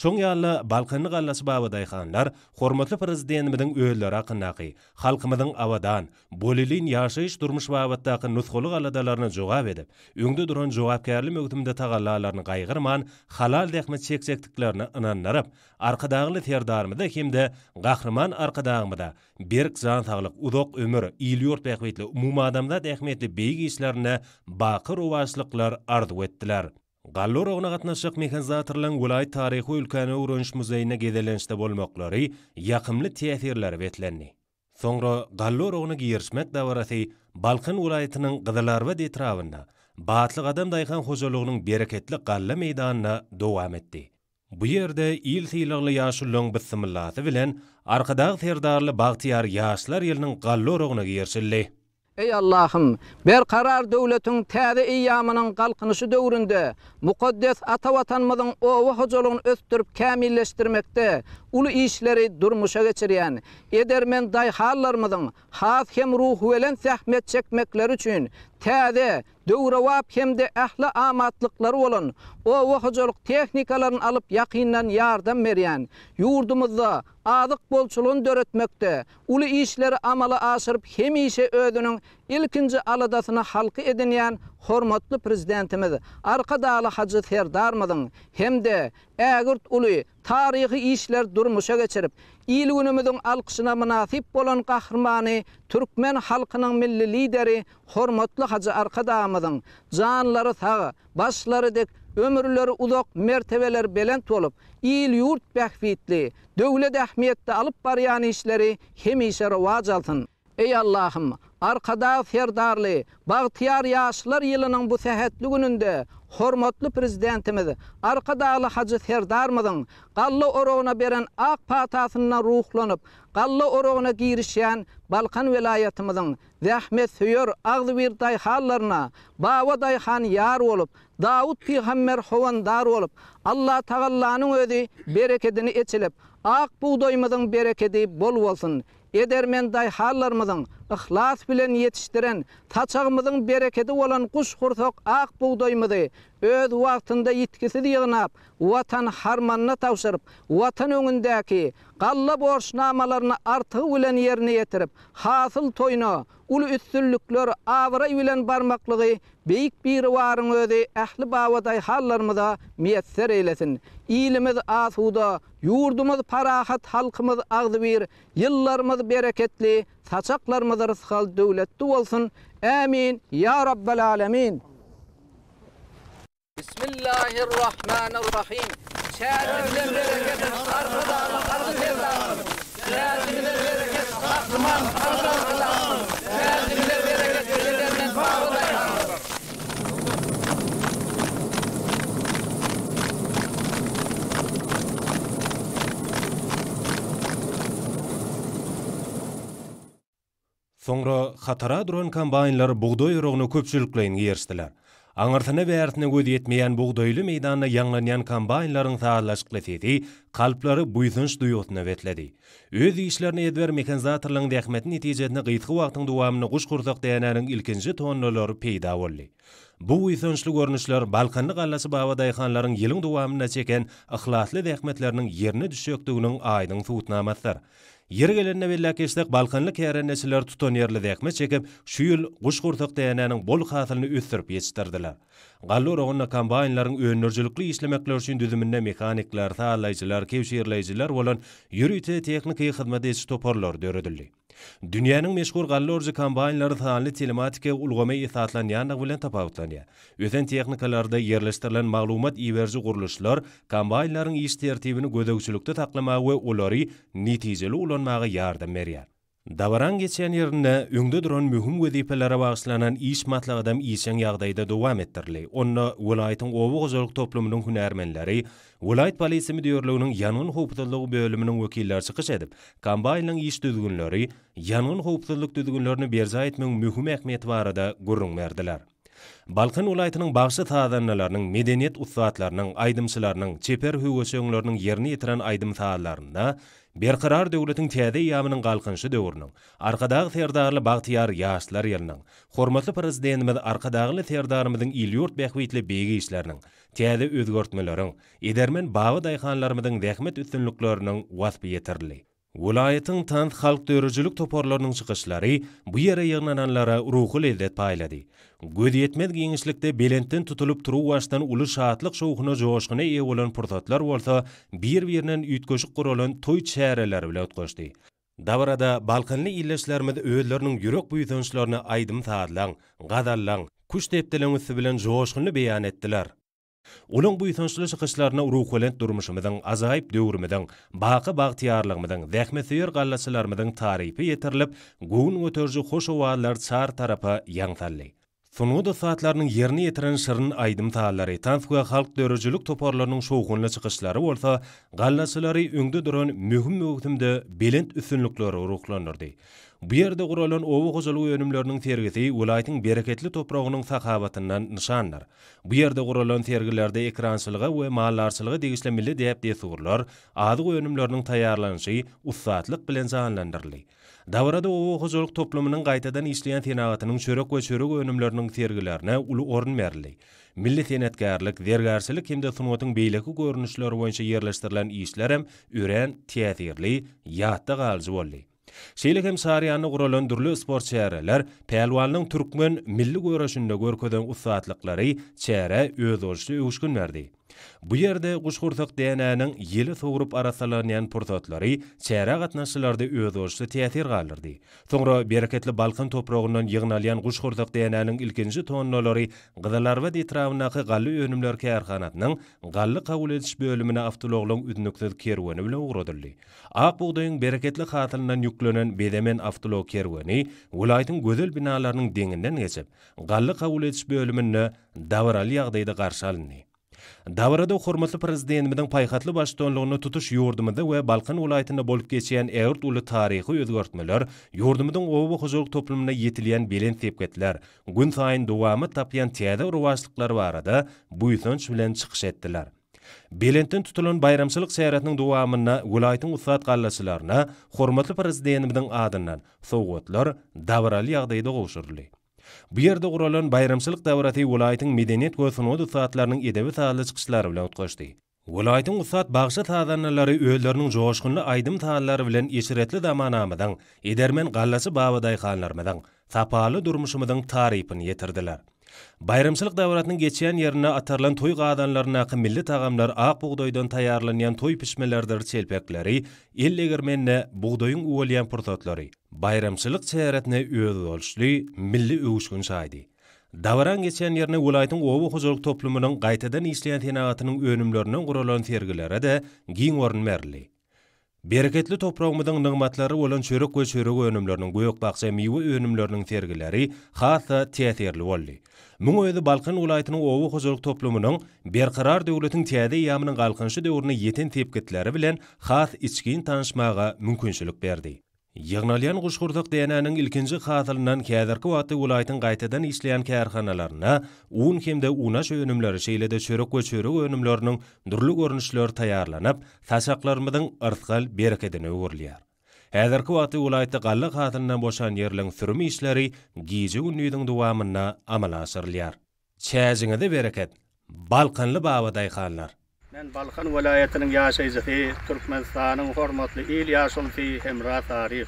Шоң ялла балқынны қалласы бавы дайханлар, хорматлы президентімідің өйлері ақыннақи, халқымыдың авадан, болилин яшайш турмыш баваттақы нұтқолы қаладаларыны жоғап едіп, үңді дұрын жоғапкерлі мөгдімді тағалаларыны қайғырман, халал дәхмі чексектіклеріні ынанларып, арқадағылы тердармыда кемді, қақырман арқадағымыда, берк жан тағылық ұдоқ өмір, илиорт бәқветлі, умумадамда дәхметлі бейгі бақыр увашлықлар арды еттілер. Gallor ogna gatnaşyk mehanizatorlaryň gulay taryhy ülkeni urunş muzeýine gezelenşde bolmaklary ýakymly täsirler betlendi. Soňra Gallor ogna giýerşmek dawrasy Balkan ulaýatynyň gyzylar we detrawynda adam dayxan hojalygynyň beraketli galla meýdanyna dowam etdi. Bu ýerde il sylygly ýaşulyň bismillaty bilen arkadaş ferdarly bahtiyar ýaşlar ýylynyň Gallor ogna Ey Allah'ım, ber karar devletin tədi iyyamının qalqınışı dövründə, müqaddes ata vatanmadın o vahacolun öztürüp kəmilləşdirməkdə, ulu işləri durmuşa geçiriyən, edərmən dayxallarmadın, hafhem ruhu elən zəhmet çəkməkləri üçün, täze döwrewap hemde ähli amatlyklary bolan o wahajalyk tehnikalaryny alyp ýakyndan ýardam berýän ýurdumyzda adyk bolçulygyny döretmekde uly işleri amala aşyryp hemişe ödünin ilkinci aladasına halkı edinyen hormatlı prezidentimiz arka hacı ferdar mıdın hem de eğgürt ulu tarihi işler durmuşa geçirip il günümüzün alkışına münasip bolan kahramanı Türkmen halkının milli lideri hormatlı hacı arka canları sağı başları dek ömürleri uzak mertebeler belent olup il yurt behfitli dövlet ehmiyette alıp bariyani işleri hemişe rovac altın Ey Allah'ım, Arkada ferdarlı, bağtiyar yaşlılar yılının bu sehetli gününde hormatlı prezidentimiz, arkada alı hacı ferdar mıdın, kallı oroğuna beren ak patasından ruhlanıp, kallı oroğuna girişen Balkan velayetimizin zahmet suyur ağzı bir dayhalarına, bağva dayhan yar olup, Davut Pihammer hovan dar olup, Allah tağallanın ödü berekedini etçilip, ak buğdoymizin berekedini bol olsun, edermen dayhalarımızın, ihlas bilen yetiştiren taçağımızın bereketi olan kuş kurtok ak buğday öz vaqtında itkisi diğnap vatan harmanna tavşırıp vatan önündeki galla borç namalarını artı bilen yerini yetirip hasıl toyno ulu üstünlükler avra bilen barmaklığı beyik bir varın ödi ahli bavaday hallarımıza miyetser eylesin İlimiz asuda Yurdumuz parahat, halkımız ağzı bir, yıllarımız bereketli, Haçaklar madarız hal dövletli olsun. Amin. Ya Rabbel Alemin. Bismillahirrahmanirrahim. Şehrimizin bereketi arkada, arkada sevdamız. Şehrimizin bereketi aklıman, arkada sevdamız. Sonra xatara duran kombaynlar buğdoy yorugunu köpçülükle yerstiler. Angırtyna we ertine göz yetmeyen buğdoylu meydanyny yanglanyan kombaynlaryň taýdalaşykly tedi, kalplary buýsunç duýgutyna wetledi. Öz işlerini edýär mekanizatorlaryň dähmetli netijesini gytgy wagtyň dowamyny guşgurdyk däýanaryň ilkinji tonnolary peýda boldy. Bu ýetençli görnüşler Balkanyň gallasy bawada ýahanlaryň ýylyň dowamyna çeken ihlaslı dähmetläriniň ýerine düşökdigini aýdyň suwutnamatlar. Yer gelenine bellekeşlik Balkanlı tuton nesiller yerli dekme çekip, şu yıl kuş bol hatalini üstürüp yetiştirdiler. Gallur oğunna kambayinların öönnörcülüklü işlemekler üçün düzümünde mekanikler, taalayıcılar, kevşirlayıcılar olan yürüyte teknikiyi hizmeti istoporlar dörüdüldü. Dünýäniň meşhur gallorjy kombaýnlary taýýarly telematika ulgamy ýetatlanýanlygy bilen tapawutlanýa. Ösen tehnikalarda ýerleşdirilen maglumat iýerji gurulyşlar kombaýnlaryň iş tertibini gödegçülükde taklamagy we ulary netijeli ulanmagy ýardam berýär. Davaran geçen yerinde öňde duran möhüm wezipelere bagyşlanan iş matla adam iýişen ýagdaýda dowam etdirli. Onu welaýatyň owu gozalyk toplumynyň hünärmenleri, welaýat polisi müdirliginiň ýanyň howpsuzlyk bölüminiň wekilleri çykyş edip, kombaýnyň iş düzgünleri ýanyň howpsuzlyk düzgünlerini berza etmegiň möhüm ähmiýeti barada gurrun berdiler. Balkan ulaýtynyň bagşy taýdanlarynyň medeniýet ussatlarynyň aýdymçylarynyň çeper höwüsöňlörüniň ýerini ýetiren aýdym taýdanlaryna Berqarar qarar döwletiniň täze ýa galkynşy döwrüniň, arkadaky ferdarly bagtiýar ýaşlar ýerniň, hormatly prezidentimiz arkadaky ferdarymyň ýurt bäxwitli beýgi işläriniň, täze özgörtmeleriň, edermen bagy daýhanlarymyň rähmet üstünlüklerini wasp ýetirli. Vilayetin tant halk döwürçilik toparlarynyň çykyşlary bu ýere ýygnananlara ruhy ledet paýlady. Göz ýetmez giňişlikde belentden tutulyp turup başdan uly şahatlyk şowuna joşgyny ýe bolan portatlar bolsa, bir-birinden ýetgeşik gurulan toy çäreleri bilen ýetgeşdi. Dawrada balkanly illeşlerimiz öwürleriniň ýürek buýdanşlaryny aýdym taýdlaň, gadallaň, kuş tepdeleňisi bilen joşgyny beýan etdiler. Ulung bu ýetençli şahslaryna uruk welent durmuşymyň azayyp döwrümiň, baqy bagtiýarlygymyň, wäkme söýer gallaçylarymyň taryhy ýetirilip, gün öterji hoş howalar çar tarapa ýangdanly. Bu saatlarning yerini etiren şirin aydım taallar ýa xalq halk toparlarning toparlarynyň şowgunly çykyşlary bolsa, galla sylary öngde duran möhüm wagtymda belent usunlyklar uruşlandy. Bu ýerde qurolon owgyz ulunümleriniň tergiti, öňe ýatyn beraketli toprağynyň sahabatndan nishanlar. Bu ýerde guralan tergilerde ekran sylgy we mahallarçylgy milli diýsel millî diýip dese gurlar, aýdyg önümleriň bilen Davrada o hozorluk toplumunun qaytadan işleyen senagatının çörek ve çörek önümlerinin tergilerine ulu orun merli. Milli senetkarlık, dergarsilik hem de sunuotun beyleki görünüşler oyunca yerleştirilen işlerem üren tiyatirli, yahtta galzi olli. hem Saryany gurulan sport çäreler, pehlwanlyň türkmen milli görüşünde görkezen ussatlyklary çäre öz ölçüsi öwüşgün Бу жерде гушгуртык дәнәнең елі соғырып арасаларынан пурсатлары чәйрә катнашчыларда өз орышы Тоңро калдырды. Соңра берекетле Балкан топрагыннан йыгналган гушгуртык дәнәнең илкенче тонналары Гыдаларва ғалы галлы өнүмлөр кәрханатының галлы кабул этиш бөлүмүнө автологлуң үтүнүксөз кервени менен уградылды. Ак бугдайын берекетли хатылынан жүклөнөн бедемен автолог кервени улайтын гөзөл биналарынын деңинден кечип, галлы кабул бөлүмүнө давралы ягдайда каршы davrada hurmatli prezidentimizning payhatli başdonligini tutish yordamida va balqin viloyatida bo'lib keçýän Ert uly taryhy özgörtmeler yordamydyň owa huzurluq toplumyna yetilýän belen tepketler, gün saýyn dowamy tapýan täze urwaşlyklary barada buýsunç bilan chiqish etdilar Belentin tutulan bayramçılık seyaretinin dowamyna vilayatyň ustad gallasylaryna hormatly prezidentimizdin adyndan sowgatlar dawraly ýagdaýda gowşurly. Bu yerde guralan bayramsylyk dawraty welaýetiň medeniýet we sanat ussatlarynyň edebi taýdanlyk çykyşlary bilen utgaşdy. Welaýetiň usat bagşy taýdanlary öýlerini joşgunly aýdym taýdanlary bilen eşretli zamanamydan, edermen gallasy bawdaýxanlarymyň sapaly durmuşymyň taryhyny ýetirdiler. Bayramsylyk davratının geçen ýerine atarlan toy gaýdanlaryna akı milli taýamlar, ak buğdoydan tayarlanyan toy pişmelerdir çelpekleri, 50 girmenne buğdoyun uoliyan portatları, bayramçılık çeyretine öz milli öğüşkün saydi. Davaran geçen yerine ulaytın ovu huzuluk toplumunun gaytadan isleyen tenaatının önümlerinin kurulan tergilere de giň merli. Berketli toprağımızın nıgmatları olan çörük ve çörük önümlerinin göyük bakça miyve önümlerinin sergileri xasa teaterli olli. Mün öyüdü Balkan ulaytının ovu huzuluk toplumunun berkarar devletin tiyade yamının kalkınşı devrini yetin tepkitleri bilen xas içkin tanışmağa mümkünçülük berdi. Yygnalyan guşgurduk DNA-nın ilkinji hatlynyň käzirki wagty ulaýtyn gaýtadan işleýän un hemde unaş önümleri şeýlede çörek we çörek önümlerini durly görnüşler taýýarlanyp, taşaklarmydyň ırtgal berekedini öwürlýär. Häzirki wagty ulaýty gallı hatlynyň boşan ýerliň sürmi işleri giýje günüdiň dowamyna amala asyrlýar. Çäzingede bereket, balkanly bawa daýhanlar. Men Balkan vilayetinin yaşayyzyhi, Türkmenistan'ın hormatlı il yaşul fi hemra tarih.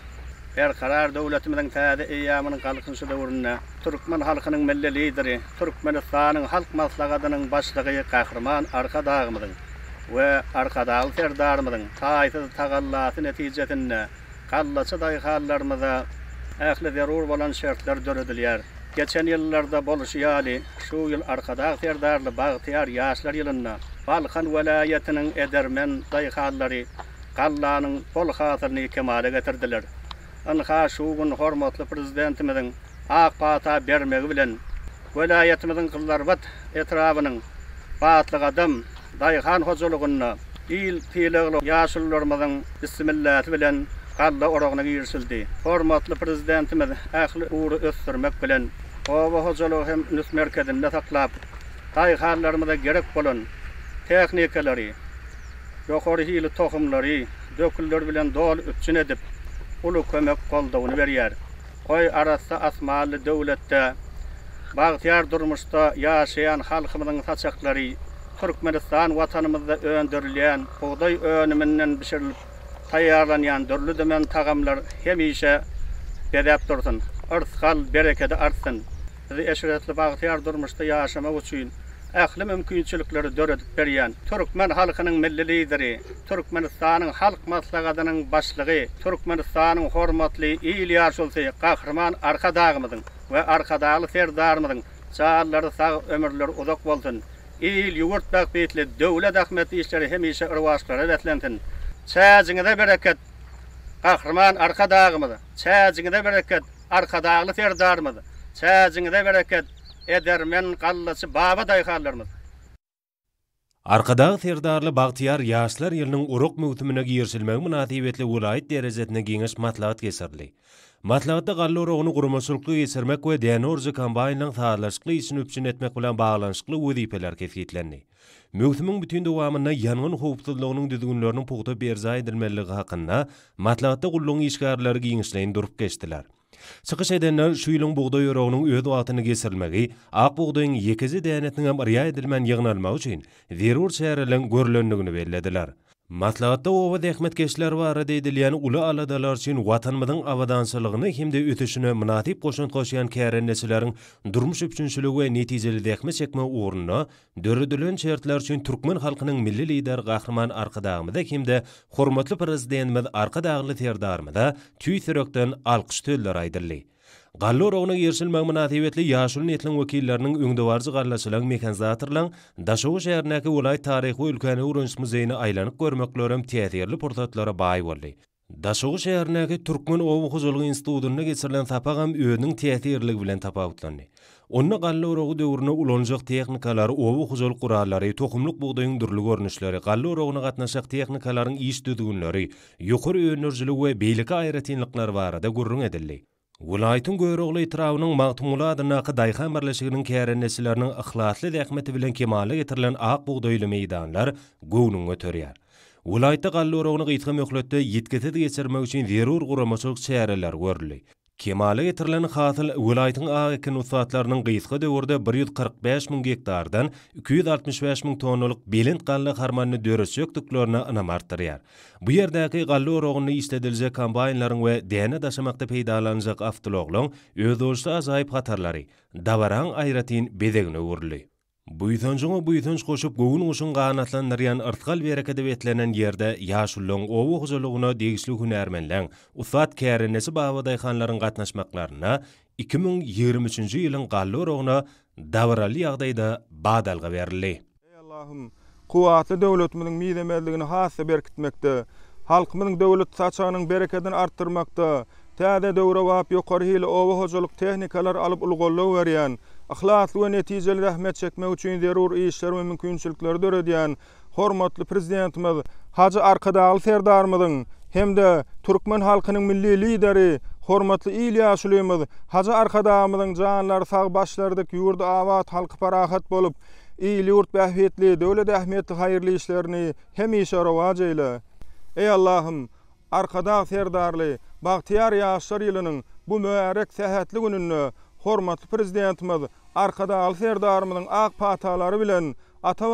Her karar devletimizin tadi eyyamının kalkınşı dövrününe, Türkmen halkının milli lideri, Türkmenistan'ın halk maslagadının başlığı kahraman arka dağımızın ve arka dağlı terdarımızın taaytid tağallatı neticetine, kallatı dayhallarımıza ehli zerur olan şertler dörüdüler. Geçen yıllarda bol şiali, şu yıl arkadağ terdarlı bağtiyar yaşlar yılınna. Balkan velayetinin edermen dayxanları Qallanın pol xatırını kemale getirdiler. Anxa şuğun hormatlı prezidentimizin aq pata bermegi bilen velayetimizin qıllar vat etrabının batlıq adam dayxan hozuluğunna il tiyleğlu yaşullarımızın bismillahi bilen qalla orağına girsildi. Hormatlı prezidentimiz ahli uğru östürmek bilen Ova hozuluğu hem merkezinde netaklap Tayxanlarımıza gerek bolun. teknikaleri, yokar hili tohumları, döküller bilen dol üçün edip, ulu kömek kolda onu veriyer. Koy arasta asmalı devlette, bahtiyar durmuşta yaşayan halkımızın taçakları, Türkmenistan vatanımızda öndürülen, buğday önümünden pişirilip, tayyarlanyan, dörlü dümen tağamlar hem işe bedep dursun, ırtskal, bereketi artsın. Bizi eşiretli bahtiyar durmuşta yaşama uçuyun. ähli mümkinçilikleri döredip berýän Türkmen halkynyň milli lideri, Türkmenistanyň halk maslahatynyň başlygy, Türkmenistanyň hormatly Ilyar Şolsy, gahrman arkadaşymyň we arkadaşly serdarymyň çağlary sag ömürler uzak bolsun. Il yurt bäkbetli döwlet ähmeti işleri hem işe irwaşlar edetlentin. Çäjiňde bereket gahrman arkadaşymyň. Çäjiňde bereket arkadaşly edermen men kallası baba dayhallarımız. Arkadağ terdarlı Bağtiyar Yaşlar yılının uruk mütümüne giyersilmeyi münatiyvetli ulayit derecetine giyiniş matlağıt kesirli. Matlağıtta gallı uruğunu kurumasılıklı esirmek ve denorzı kambayinlan sağlaşıklı isin öpçün etmek bulan bağlanışıklı uudipeler kefiyetlenli. Mütümün bütün duvamına yanın hupçılılığının düzgünlörünün puğutu berza edilmeli gıhaqına matlağıtta gullu gullu gullu durup чыгыш шүйілің шүйүлүң ұрауының өрөгүнүн атыны убатыны ақ ак екізі экизи дээнетинин ыря эдилмен алмау үшін, верур шәрілің көрүлөнлүгүнү белледилер Maslahatda ovada ehmitkeshlar va radiydiliyani ula aladalar için vatanmidin avadansilığını himde ötüşini münatip qoşun qoşgan karinnesilerin durmuş üpçünçülüğü ve netizeli dehmi çekme uğruna, dörüdülün çertler için Türkmen halkının milli lider Gahriman arkadağımıda himde hormatlı prezidentimiz arkadağlı terdarmida tüy sürökten alqış töllar aydırli. Gallo rognyň ýerselmäň manatiwetli ýaşulyň etliň wekilleriniň öňdewarzy garlaşylan mekanizatorlar daşawy şäherindäki ulaý taryhy ülkeni urunç muzeýini aýlanyp görmekleri täzeýerli portretlere baý boldy. Daşawy şäherindäki türkmen owu huzurlygy institutuna geçirilen tapagam öňüň täzeýerligi bilen tapawutlandy. Onu gallo rognyň döwrüne ulanjyk tehnikalary, owu huzur gurallary, tohumlyk buğdaýyň dürli görnüşleri, gallo rognyň gatnaşyk tehnikalaryň iş düzgünleri, ýokary önerjiligi we beýleki aýratynlyklar barada gurrun edildi. Gulaýtyň göýrogly itrawynyň magtumuly adyna Hyday Hamarlaşygynyň käre nesilleriniň ihlaslı rahmeti bilen kemale getirilen ak bugdoýly meýdanlar göwnüň öterýär. Gulaýtyň gallorogyny gytgy möhletde ýetgetdi geçirmek üçin zerur guramaçlyk çäreler görüldi. Kemali etirlini xatil vilayitin aqekin usatlarının qiyisqı dövrde 145 000 hektardan 265 tonoluk bilint qalli xarmanini dörü sök tüklörünü Bu yerdaki qalli oroğunni istedilce kambayinlarin ve dene daşamaqda peydalanacak aftiloglun, ödolusta azayip xatarlari davaran ayratin bedegini uurli. Buýtançyňy buýtanç goşup gowun goşun gaýnatlan derýan ertgal berek edip etlenen ýerde ýaşullyň owu gyzylygyna degişli hünärmenler, usat käriňesi baýdaý hanlaryň gatnaşmaklaryna 2023-nji ýylyň gally roguna dawrali ýagdaýda badalga berildi. Allahum quwwatly döwletimiň milemeligini hasa berkitmekde, halkymyň döwlet saçanyň berekedini artyrmakda, täze döwre döwrewap ýokary hyl owu gyzylyk tehnikalar alyp ulgollaw berýän Ahlatlı ve neticeli rahmet çekmek üçün derur işler ve mümkünçülükler dörü prezidentimiz Hacı Arkadağlı Serdarımızın hem de Türkmen halkının milli lideri hormatlı İlya Şulimiz Hacı Arkadağımızın canlar sağ başlardık yurdu avat halkı parahat bolup iyili yurt behvetli dövle dehmetli hayırlı işlerini hem işe rovac Ey Allah'ım Arkadağ Serdarlı Bahtiyar Yaşar yılının bu müerrek sehetli gününü hormatly prezidentimiz arkada alferdarymyň ak patalary bilen ata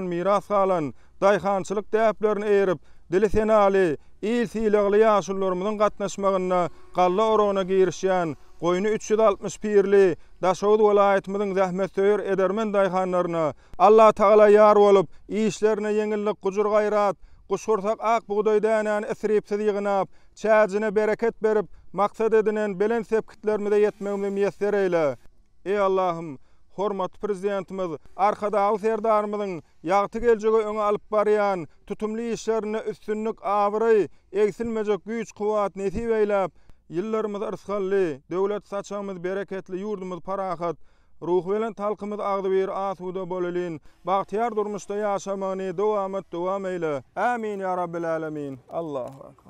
miras galan daýhançylyk däplerini eýirip Dili senali, il siligli yaşullarımızın qatnaşmağına galla orona giyirişyan, qoyunu 360 pirli, daşoğud velayetimizin zähmet söyür edermen dayxanlarına, Allah tağla yar bolup işlerini ýeňillik kucur gayrat, kuşkurtak ak buğday dayanan esriyip sidiğinap, çəcine bereket berip, Maksad edinen belen sepkitlerimi de yetmeumi eyle. Ey Allah'ım, hormat prezidentimiz, arkada al serdarmızın, yahtı gelcego öngü alıp bariyan, tutumlu işlerine üstünlük avrayı, eksilmecek güç kuvat nesi veylap, yıllarımız ırskalli, devlet saçamız bereketli, yurdumuz parahat, ruh velen talkımız ağzı bir asuda bolilin, bahtiyar durmuşta yaşamani, doamad, doamad, doamad, doamad, doamad, doamad, doamad,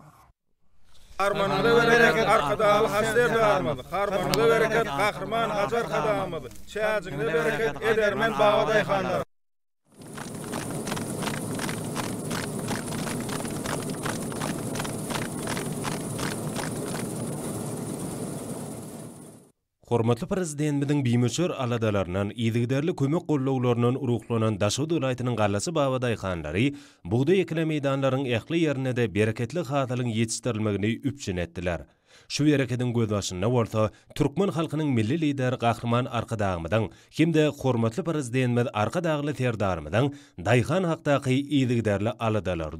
Harmanlı bereket arkada al hasler darmadı. Harmanlı bereket kahraman hacar kadamadı. Çeacınlı bereket edermen bağday Hormatly prezidentimiziň bimöçür aladalarından, ýygyderli kömek gollawlarynyň uruklanan Daşo dölaýatynyň gallasy babada ýanlary buğda ekile meýdanlaryň ähli ýerine de bereketli hasalyň ýetişdirilmegini üpçün etdiler. Şu berekedin göz bolsa, Türkmen halkynyň milli lider Gahryman Arkadagmydan, kimde hormatly prezidentimiz Arkadagly terdarmydan Daýhan hakdaky ýygyderli aladalar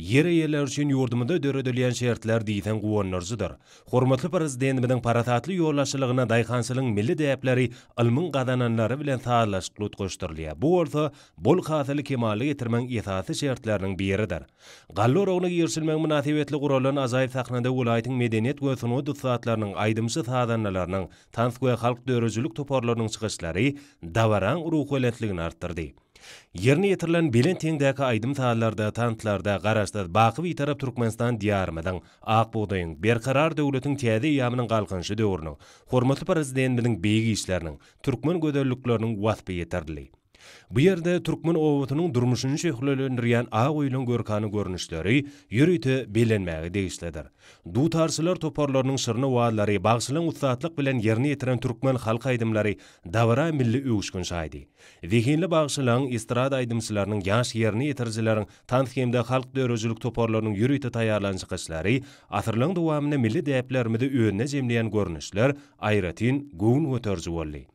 Yere-yerler üçin yordumida derdeli şertler diýen güýränler zydyr. Hormatly Prezidentimizdin parahatçy ýörelşiligine daýhansylyň milli däp ılmın ilmin gadananlary bilen taýarlanyşyk gutgoşdyrylyar. Bu orta bol gaty kemaliýetrmen ýetawsy şertleriniň biridir. Galloroglyga ýer silmäň munadawetli güýröläniň azatlyk taýnanda öňeýiň medeniýet ösünüň dutsaatlarynyň aýdymsy taýdanlarynyň, tansgy halk dörözülük toparlarynyň çykyşlary dawaran urug öýledlikni artdyrdy. Yerini yetirilen bilin tengdaki aydım taallarda, tantlarda, garaşta, baqı bir tarap Turkmenistan diyarmadan, Aqbudayın, bir karar devletin tiyade yamının qalqınşı deorunu, Hormatlı Prezidentinin beygi işlerinin, Turkmen gödörlüklerinin vatbi yetirdiliy. Bu yerde Türkmen ovutunun durmuşun şehrlölün riyan ağ uylun görkanı görünüşleri yürütü bilinmeyi Du tarsılar toparlarının sırna vaadları, bağsılın utlatlıq bilen yerini yetiren Türkmen halka aýdymlary davara milli uyuşkun saydi. Wehinli bağsılın istirad aýdymçylarynyň ýaş yerini yetirzilerin tanthiyemde halk dörözülük toparlarının yürütü tayarlan zikisleri, atırlan duvamini milli deyiplerini de üyini zemliyini zemliyini zemliyini zemliyini zemliyini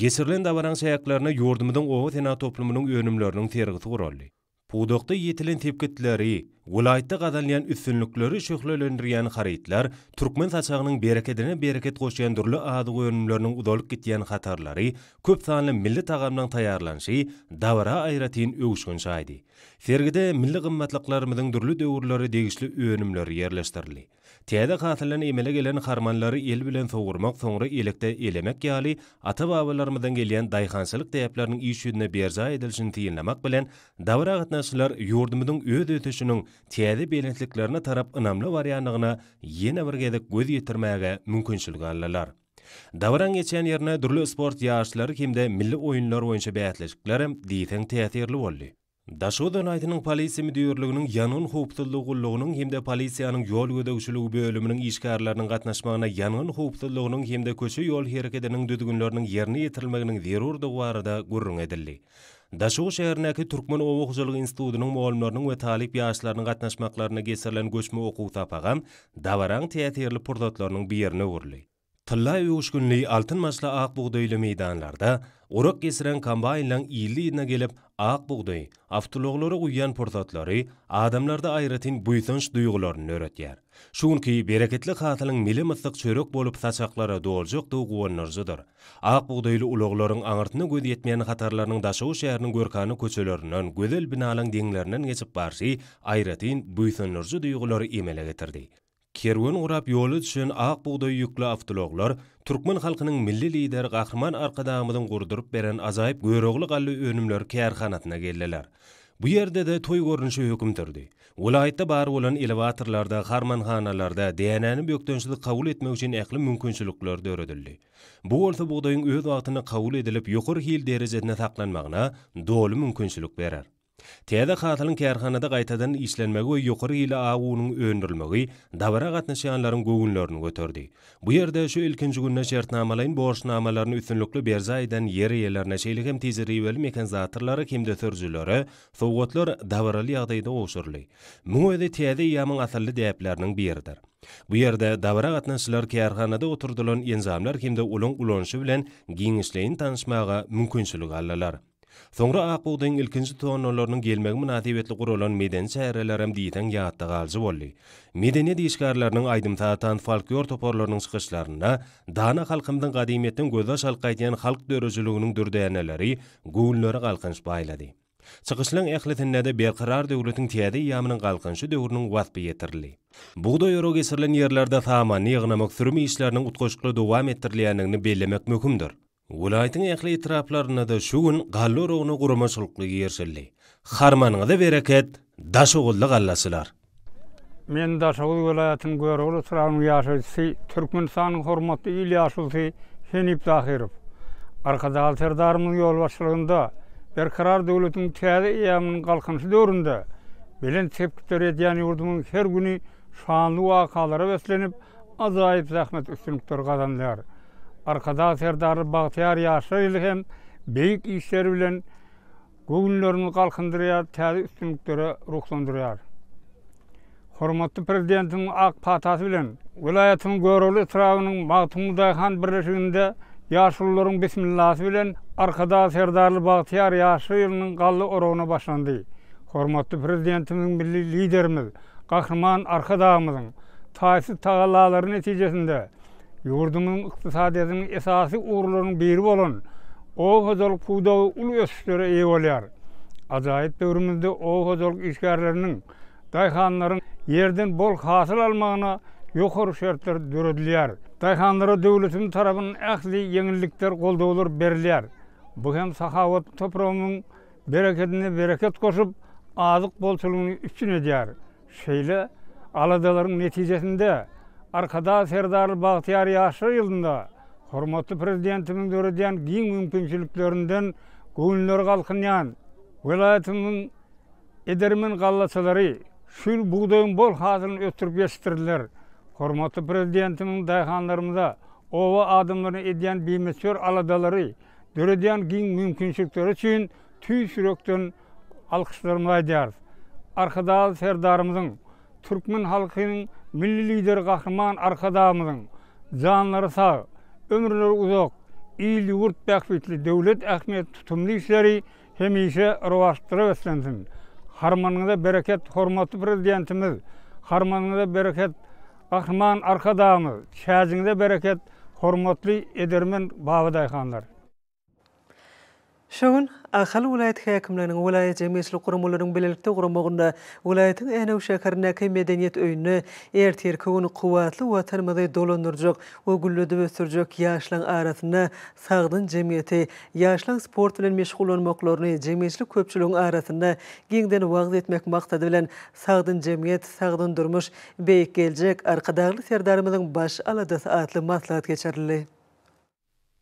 Gesirlen davaran şeýeklerine ýurdumyň owa tena toplumynyň önümlerini tergisi guraldy. Buğdaqda ýetilen tepkitleri, Gulaýtda gadanlyan üstünlükleri şöhlelendirýän haritler, türkmen saçagynyň berekedine bereket goşýan durly ady görünümleriniň udalyp gitýän hatarlary, köp sanly milli tagamdan taýýarlanşy, dawra aýratyn öwüşgün şaýdy. Fergide milli gymmatlyklarymyzyň durly döwürleri degişli öwünümleri ýerleşdirildi. Tiýada gatlan emele gelen harmanlary el bilen sowurmak, soňra elekde elemek ýaly, ata-babalarymyzdan gelýän daýhançylyk täplerini iş berza edilşini tiýinlemek bilen dawra gatnaşçylar ýurdumyzyň öz ötüşüniň tiyadi belentliklerini tarap inamlı varyanlığına ýene bir gezek göz yetirmeyege mümkünçülük alalar. Davran geçen yerine durlu sport yağışları kimde milli oyunlar oyuncu beyatleşiklerim diyitin teyatirli volli. Daşu Donaitinin polisi müdürlüğünün yanın hoptullu gulluğunun hem polisiyanın yol yöda uçulu gubi ölümünün işkarlarının katnaşmağına yanın hoptullu hemda hem köşü yol herkedinin düdgünlerinin yerini yitirilmeginin verurdu guarda gurrun edilli. Daşuğu şehrindäki Türkmen Owuqçylyk institutynyň mugallimleriniň we talib ýaşlarynyň gatnaşmaklaryna geçirilen göçme okuw tapagam, davaran teatrly purdatlarynyň birini urly. Tilla yuwuşgunli altın masla aq buğdayly meýdanlarda uruq kesiren kombaynlan iyli ýene gelip aq buğday, awtologlary uýan portatlary adamlarda aýratyn buýtanç duýgulary nöretýär. Şuňki beraketli hatalyň mili mysyk çörek bolup saçaklara dolçuk duýgulary nörzidir. Aq buğdayly uluglaryň aňyrtyny göz ýetmeýän hatarlaryň daşaw şäheriniň görkany köçelerinden gödel binalaryň deňlerinden geçip barşy aýratyn buýtanç nörzü duýgulary emele getirdi. kervon o'rab yo'li tushun aq bug'doy yukli avtologlar turkman xalqining milliy lideri qahramon arqadamidan g'urdirib beren ajoyib go'roqli g'alli o'nimlar karxanatına keldilar bu yerda da to'y ko'rinishi hukm surdi viloyatda bari bo'lan elevatorlarda harmonxonalarda dnani bo'ktonchilik qabul etmek uchun aqli mumkinchiliklar do'ridildi bu bo'lsa bug'doyning o'z vaqtini qabul edilib yuqori xil derajasida saqlanmag'ina do'li mumkinchilik berar Täze hatlyň kärhanada qaytadan işlenmegi we ýokary ýyla awunyň öndürilmegi dawra gatnaşanlaryň gowunlaryny göterdi. Bu ýerde şu ilkinji günde şertnamalaryň borçnamalaryny üstünlükli berza aýdan ýer ýerlerine şeýlik hem tezir ýewel mekanizatorlary hem de sörjüleri sowgatlar dawralyk ýagdaýda oşurly. Muwede täze ýamyň asallı Bu yerdə davara gatnaşçylar kiyarxanada oturdulan enzamlar kimde ulun ulonşu bilen giňişleýin tanışmaga mümkinçilik allalar. Sonra Aqudin ilkinci tonolorunun gelmeg münatibetli qurulon meden çayrelerim diyeten yaadda qalcı bolli. Medeni diyishkarlarının aydımta atan falkyor toporlarının çıxışlarına dana xalqımdın qadimiyyətdən gözda халк xalq dörüzülüğünün dördəyənələri gulnları qalqınç bayladi. Çıqışlan əxlətin nədə bəl qarar dövrətin tədə yəminin vatbi yetirli. Bu da yerlərdə thaman, niyəqnəmək, thürmə işlərinin Ulaýtyň ähli itraplaryna da şu gün gally rogny gurma şulqly ýerşeldi. Xarmanyňda beraket, daşugullyk allasylar. Men daşugul welaýatyň gowrugly sarawyny ýaşylsy, türkmen sanyny hormatly ýyl ýaşylsy, sen ýyp Arkada alterdarmyň ýol başlygynda bir karar döwletiň täze ýamyň galkynçy döwründe bilen tepkitler edýän ýurdumyň her güni şanly wakalary beslenip, azaýyp zähmet üstünlikler gazanýar. arkada serdar bahtiyar yaşlar ilhem büyük işler bilen gönüllerini kalkındırıyor, tarih üstünlükleri ruhlandırıyor. Hormatlı prezidentin ak patası bilen vilayetin görevli etrafının Batı Mudayhan Birleşiğinde yaşlıların bismillahı bilen arkada serdar bahtiyar yaşlar ilhem kallı oruğuna başlandı. Hormatlı prezidentimizin milli liderimiz, kahraman arkadağımızın, taisi tağalaların neticesinde, yurdumun iqtisadiyatının esasi uğurlarının biri olan o hazırlık fudağı ulu ösüklere iyi olyar. Acayip dövrümünde o hazırlık işgarlarının, dayhanların yerden bol hasıl almağına yokur şartlar dörödülyar. Dayhanlara devletin tarafının əkli yenillikler kolda olur berliyar. Bu hem sahavat toprağımın bereketine bereket koşup azık bolçuluğunu üçün ediyar. Şeyle, aladaların neticesinde, Arkada Serdar Bahtiyar Yaşar yılında Hormatlı Prezidentimin dörüden giyin mümkünçülüklerinden gönüller kalkın yan, velayetimin edirimin kallasaları, şuyl buğdayın bol hazırını ötürüp yetiştirdiler. Hormatlı Prezidentimin dayhanlarımıza ova adımlarını ediyen bir mesör aladaları, dörüden giyin mümkünçülükleri için tüy sürekten alkışlarımıza ediyar. Arkada Serdarımızın Türkmen halkının milli lider gahrman arkadamyň janlary sag, ömürleri uzak, iýli ýurt bäxtli döwlet ähmiýet tutumlu işleri hemişe rowastyra beslensin. Harmanyňda bereket, hormatly prezidentimiz, harmanyňda bereket, gahrman arkadamy, çäjiňde bereket, hormatly edermen Bawdaýxanlar. Şoň Axal vilayat häkimläriniň vilayat jemgyýetçilik guramalarynyň bilelikde guramagynda vilayatyň ähli şäherine käme medeniýet öýünü ertir köwünü quwatly we tarmady dolandyrjak we gullady ösürjek ýaşlaryň arasyny sagdyn jemgyýeti ýaşlaryň sport bilen meşgul bolmaklaryny jemgyýetçilik köpçüligiň arasynda giňden etmek maksady bilen sagdyn jemgyýet sagdyn durmuş beýik geljek arkadaşly serdarymyň baş alady atly maslahat geçirilýär.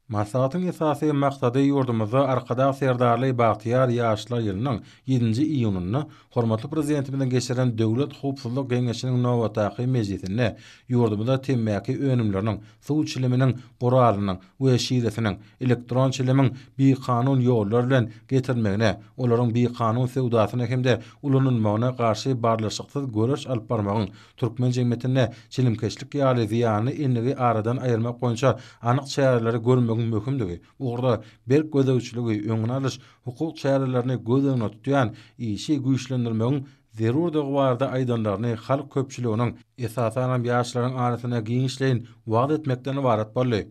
Masatın esasi maqsadı yurdumuzda arkada serdarlı bahtiyar yaşlar yılının 7-ci iyununu hormatlı Prezidentimden geçiren Dövlet Xupsuzluq Gengeşinin Novataki Mecidini yurdumuzda temmeki önümlerinin, su çiliminin, buralinin ve elektron çilimin bi kanun yollarla getirmekine, onların bir kanun sevdasına hem de ulanılmağına barlaşıqsız görüş alparmağın Türkmen cemmetine çilimkeşlik yali ziyanı aradan ayırmak konuşa anıq çayarları görmek möhüm möhümdigi. Ugurda bir gözegçiligi öňüne hukuk çäherlerini gözegine tutýan işi güýçlendirmegiň zerur dogwarda aýdanlaryny halk köpçüliginiň esasanam ýaşlaryň arasyna giňişleýin wagt etmekden ibaret bolýar.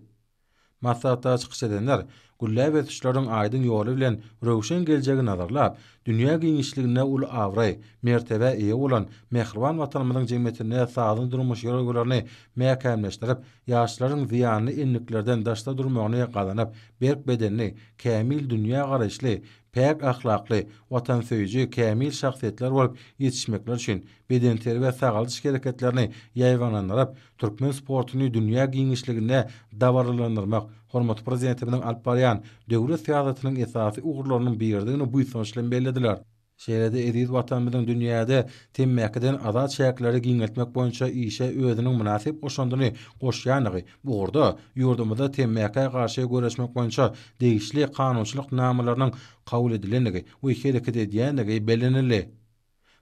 Masata çykýan edenler gülle we tüşlerin ýoly bilen rövşen geljegi nazarlap dünýä giňişligine ul awray mertebe eýe bolan mehriban watanymyň jemgyýetine sagdyn durmuş ýörelgilerini mekanleşdirip ýaşlaryň ziýany inliklerden daşda durmagyny ýakalanyp berk bedenli kämil dünýä garaşly pek ahlaqly watan söýüji kämil şahsiýetler bolup ýetişmekler üçin beden terbiýe we sagalyş gerekçeleri ýaýgananlar turkmen sportyny dünýä giňişliginde dawarlandyrmak hormat prezidentimden alp baryan dövrü siyasatının esasi uğurlarının birdiğini bu sonuçlen bellediler. Şeýlede ediz watanymyzyň dünýäde temmäkden azat şäherleri giňeltmek boýunça işe özüniň munasyp oşandyny goşýanygy. Bu ýerde ýurdumyzda temmäkä garşy göreşmek boýunça degişli kanunçylyk namalarynyň kabul edilendigi we hereket edýändigi bellenildi.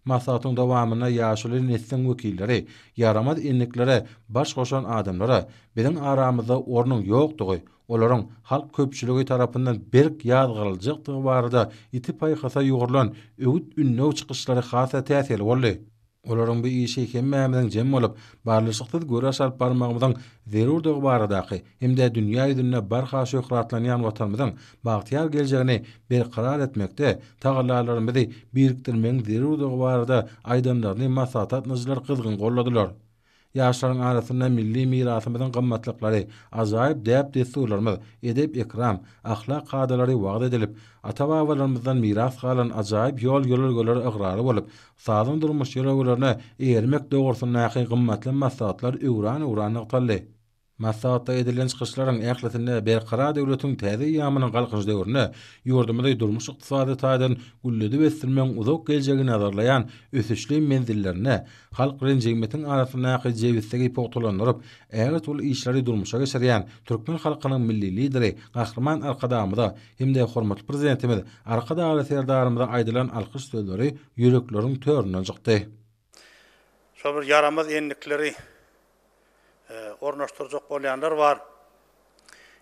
Masatun davamına yaşulu netsin wekilleri, yaramaz inliklere baş koşan adamlara, bizim aramızda ornun yoktuğu, Olaryň halk köpçüligi tarapyndan belk ýadgarlyjykdy barada iti aýkasa ýogurlan öwüt ünnew çykyşlary hasa täsir boldy. Olaryň bu işi hem jem bolup, barlyşykda göräşäp barmagymyň zerurdyg baradaky hemde dünýä ýüzünde bar ha şöhratlanýan watanymyň bagtyar geljegini bir karar etmekde taýdanlaryň bizi birikdirmegi zerurdyg barada aýdanlaryň masahatnyzlar gyzgyn golladylar. Yaşların arasında milli mirasımızın kımmatlıkları, azayip deyip desturlarımız, edip ikram, ahlak kadaları vaad edilip, atavavalarımızdan miras kalan azayip yol yolar yolar ıgrarı olup, sazın durmuş yolurlarına eğirmek doğursun naki kımmatlı masatlar uğran uğran uğran Masata edilen çıkışların ehlatinde bir kara devletin tezi yamının kalkış devrini yurdumda durmuş iktisadi taydan ulledi ve sirmen uzak geleceğe nazarlayan ösüşli menzillerine halk rencimetin arasına yakı cevizsegi poktulanırıp ehlat ulu işleri durmuşa geçeriyen Türkmen halkının milli lideri Kahraman Arkadağımıza hem de hormatlı prezidentimiz Arkadağlı serdarımıza aydılan alkış sözleri yürüklerin törününün törününün ornaştıracak bolyanlar var.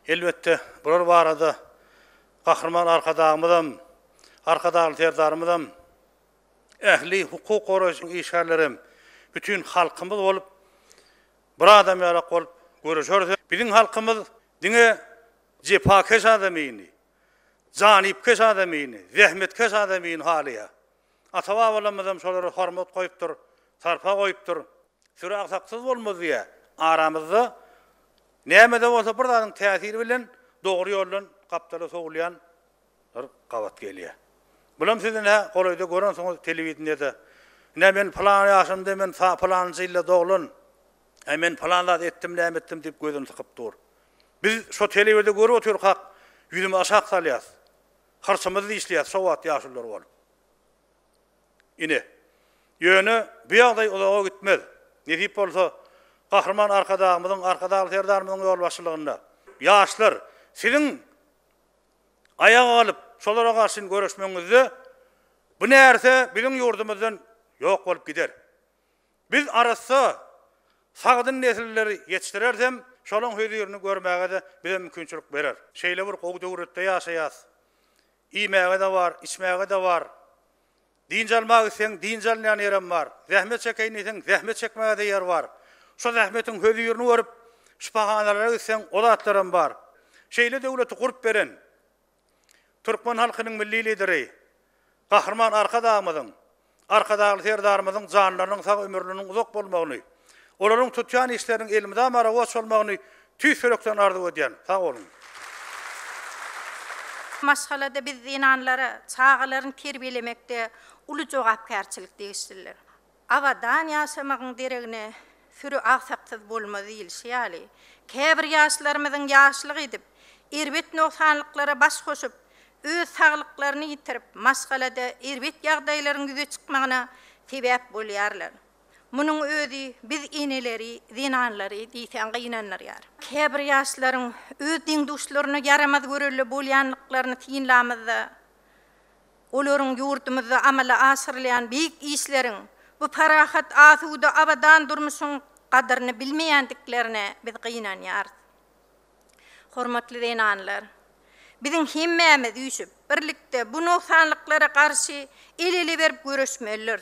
Elbette var barada kahraman arkadağımydam, arkadağlı terdarımydam, ehli hukuk gorajyň işgärlerim, bütün halkymyz bolup bir adam ýarak bolup görüşürdi. Bizim halkymyz diňe cepakeş adamyny, zanipkeş adamyny, zehmetkeş adamyny haliýa. Atawa bolamyzam şolara hormat goýupdyr, sarpa goýupdyr. Sürak saksız olmaz diye. арамызды, näme болса bolsa bir zadyň täsiri bilen dogry ýoldan gapdala sogulýan bir gabat gelýär. Bulam sizin ha golaýda göränsoňyz telewizioniýada näme men мен ýaşymda men fa plançy ýyla doglun. еттім Biz Kahraman arkadağımızın, arkadağlı terdarımızın yolbaşçılığında. Yaşlar, sizin ayağa alıp şolara karşı görüşmenizde bu erse bizim yurdumuzdan yok olup gider. Biz arası sağdın nesilleri yetiştirersem şolun hüdürünü görmeye de bize mümkünçülük verir. Şeyle vur kogdurutta yaşayaz. İymeğe de var, içmeğe de var. dinç çalmak isen dinç çalmayan yerim var. Zehmet çekeyni isen zehmet çekmeye de yer var. ұстаз ахметтің көзүйірін өріп шпаханаларға кетсең ол аттарым бар шейлі дәулеті құрып берен түркмен халқының милли лидері қаһарман арқа дамыдың арқадағы сердарымыздың жанларының сақ өмірлерінің ұзақ болмағыны олардың тұтқан істерінің елімізде марауат болмағыны tüy sörökden ardı ödeyen. Sağ olun. Maşgalada biz inanlara, çağaların terbiyelemekte ulu cogapkarçılık değiştirilir. Avadan yaşamağın deregine sürü aksaksız bolma değil şiali. Kebir yaşlarımızın yaşlıq edip, irbet noksanlıklara baş koşup, öz sağlıklarını yitirip, maskalada irbet yağdayların yüze çıkmağına sebep bolyarlar. Munun özü biz ineleri, zinanları diýsäňe inanlar ýar. Käbir ýaşlaryň öz yaramad ýaramaz görüli bolýanlyklaryny tiňlämizde. Olaryň ýurdumyzda amala asyrlaýan biik işleriň бұл парахат асуды абадан дұрмышын қадырны білмейендіклеріне біз қиынан ярыз. Хорматлы біздің хеммеміз үйшіп, бірлікті бұн оқсанлықлары қаршы елелі беріп көрішмелір.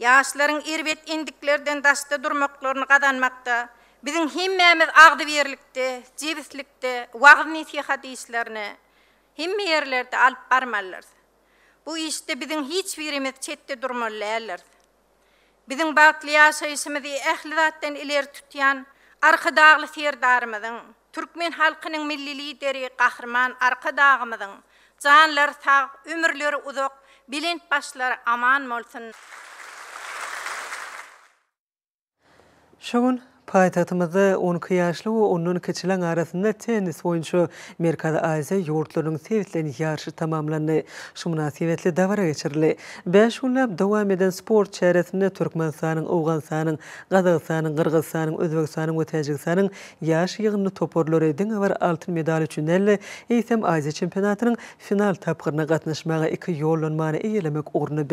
Яшларың ербет ендіклерден дасты дұрмықларын қаданмақты, біздің хеммеміз ағды берлікті, жебіслікті, уағдыны сихат ешлеріне, хеммерлерді алып бармалырды. Бұл іште біздің хеч беріміз четті дұрмылы Bizim baqli yaşayışımızı ehli zatdan iler tutyan arqa dağlı serdarımızın Türkmen halkının milli lideri qahrman arqa dağımızın janlar sağ ömürleri uzak, bilent başlar aman bolsun. Şun Пайтатымызы 12 ýaşly we 10-nun kiçelen arasynda tennis oýunçy merkada Aýza ýuwrutlaryny serişleň ýarşy tamamlany. Şu münasibetle dawra geçirle. 5 ulap dowam eden sport şäheret networkman sanynyň, öwgän sanynyň, gadyg sanynyň, kırgys sanynyň, özbek sanynyň we täjik sanynyň ýaş ýygnyny toparlary edip we altyn medaly üçinle Eýtem Aziýa çempionatynyň final tapgyryna gatnaşmaga iki ýolyny ma'nide ýetmek ornuny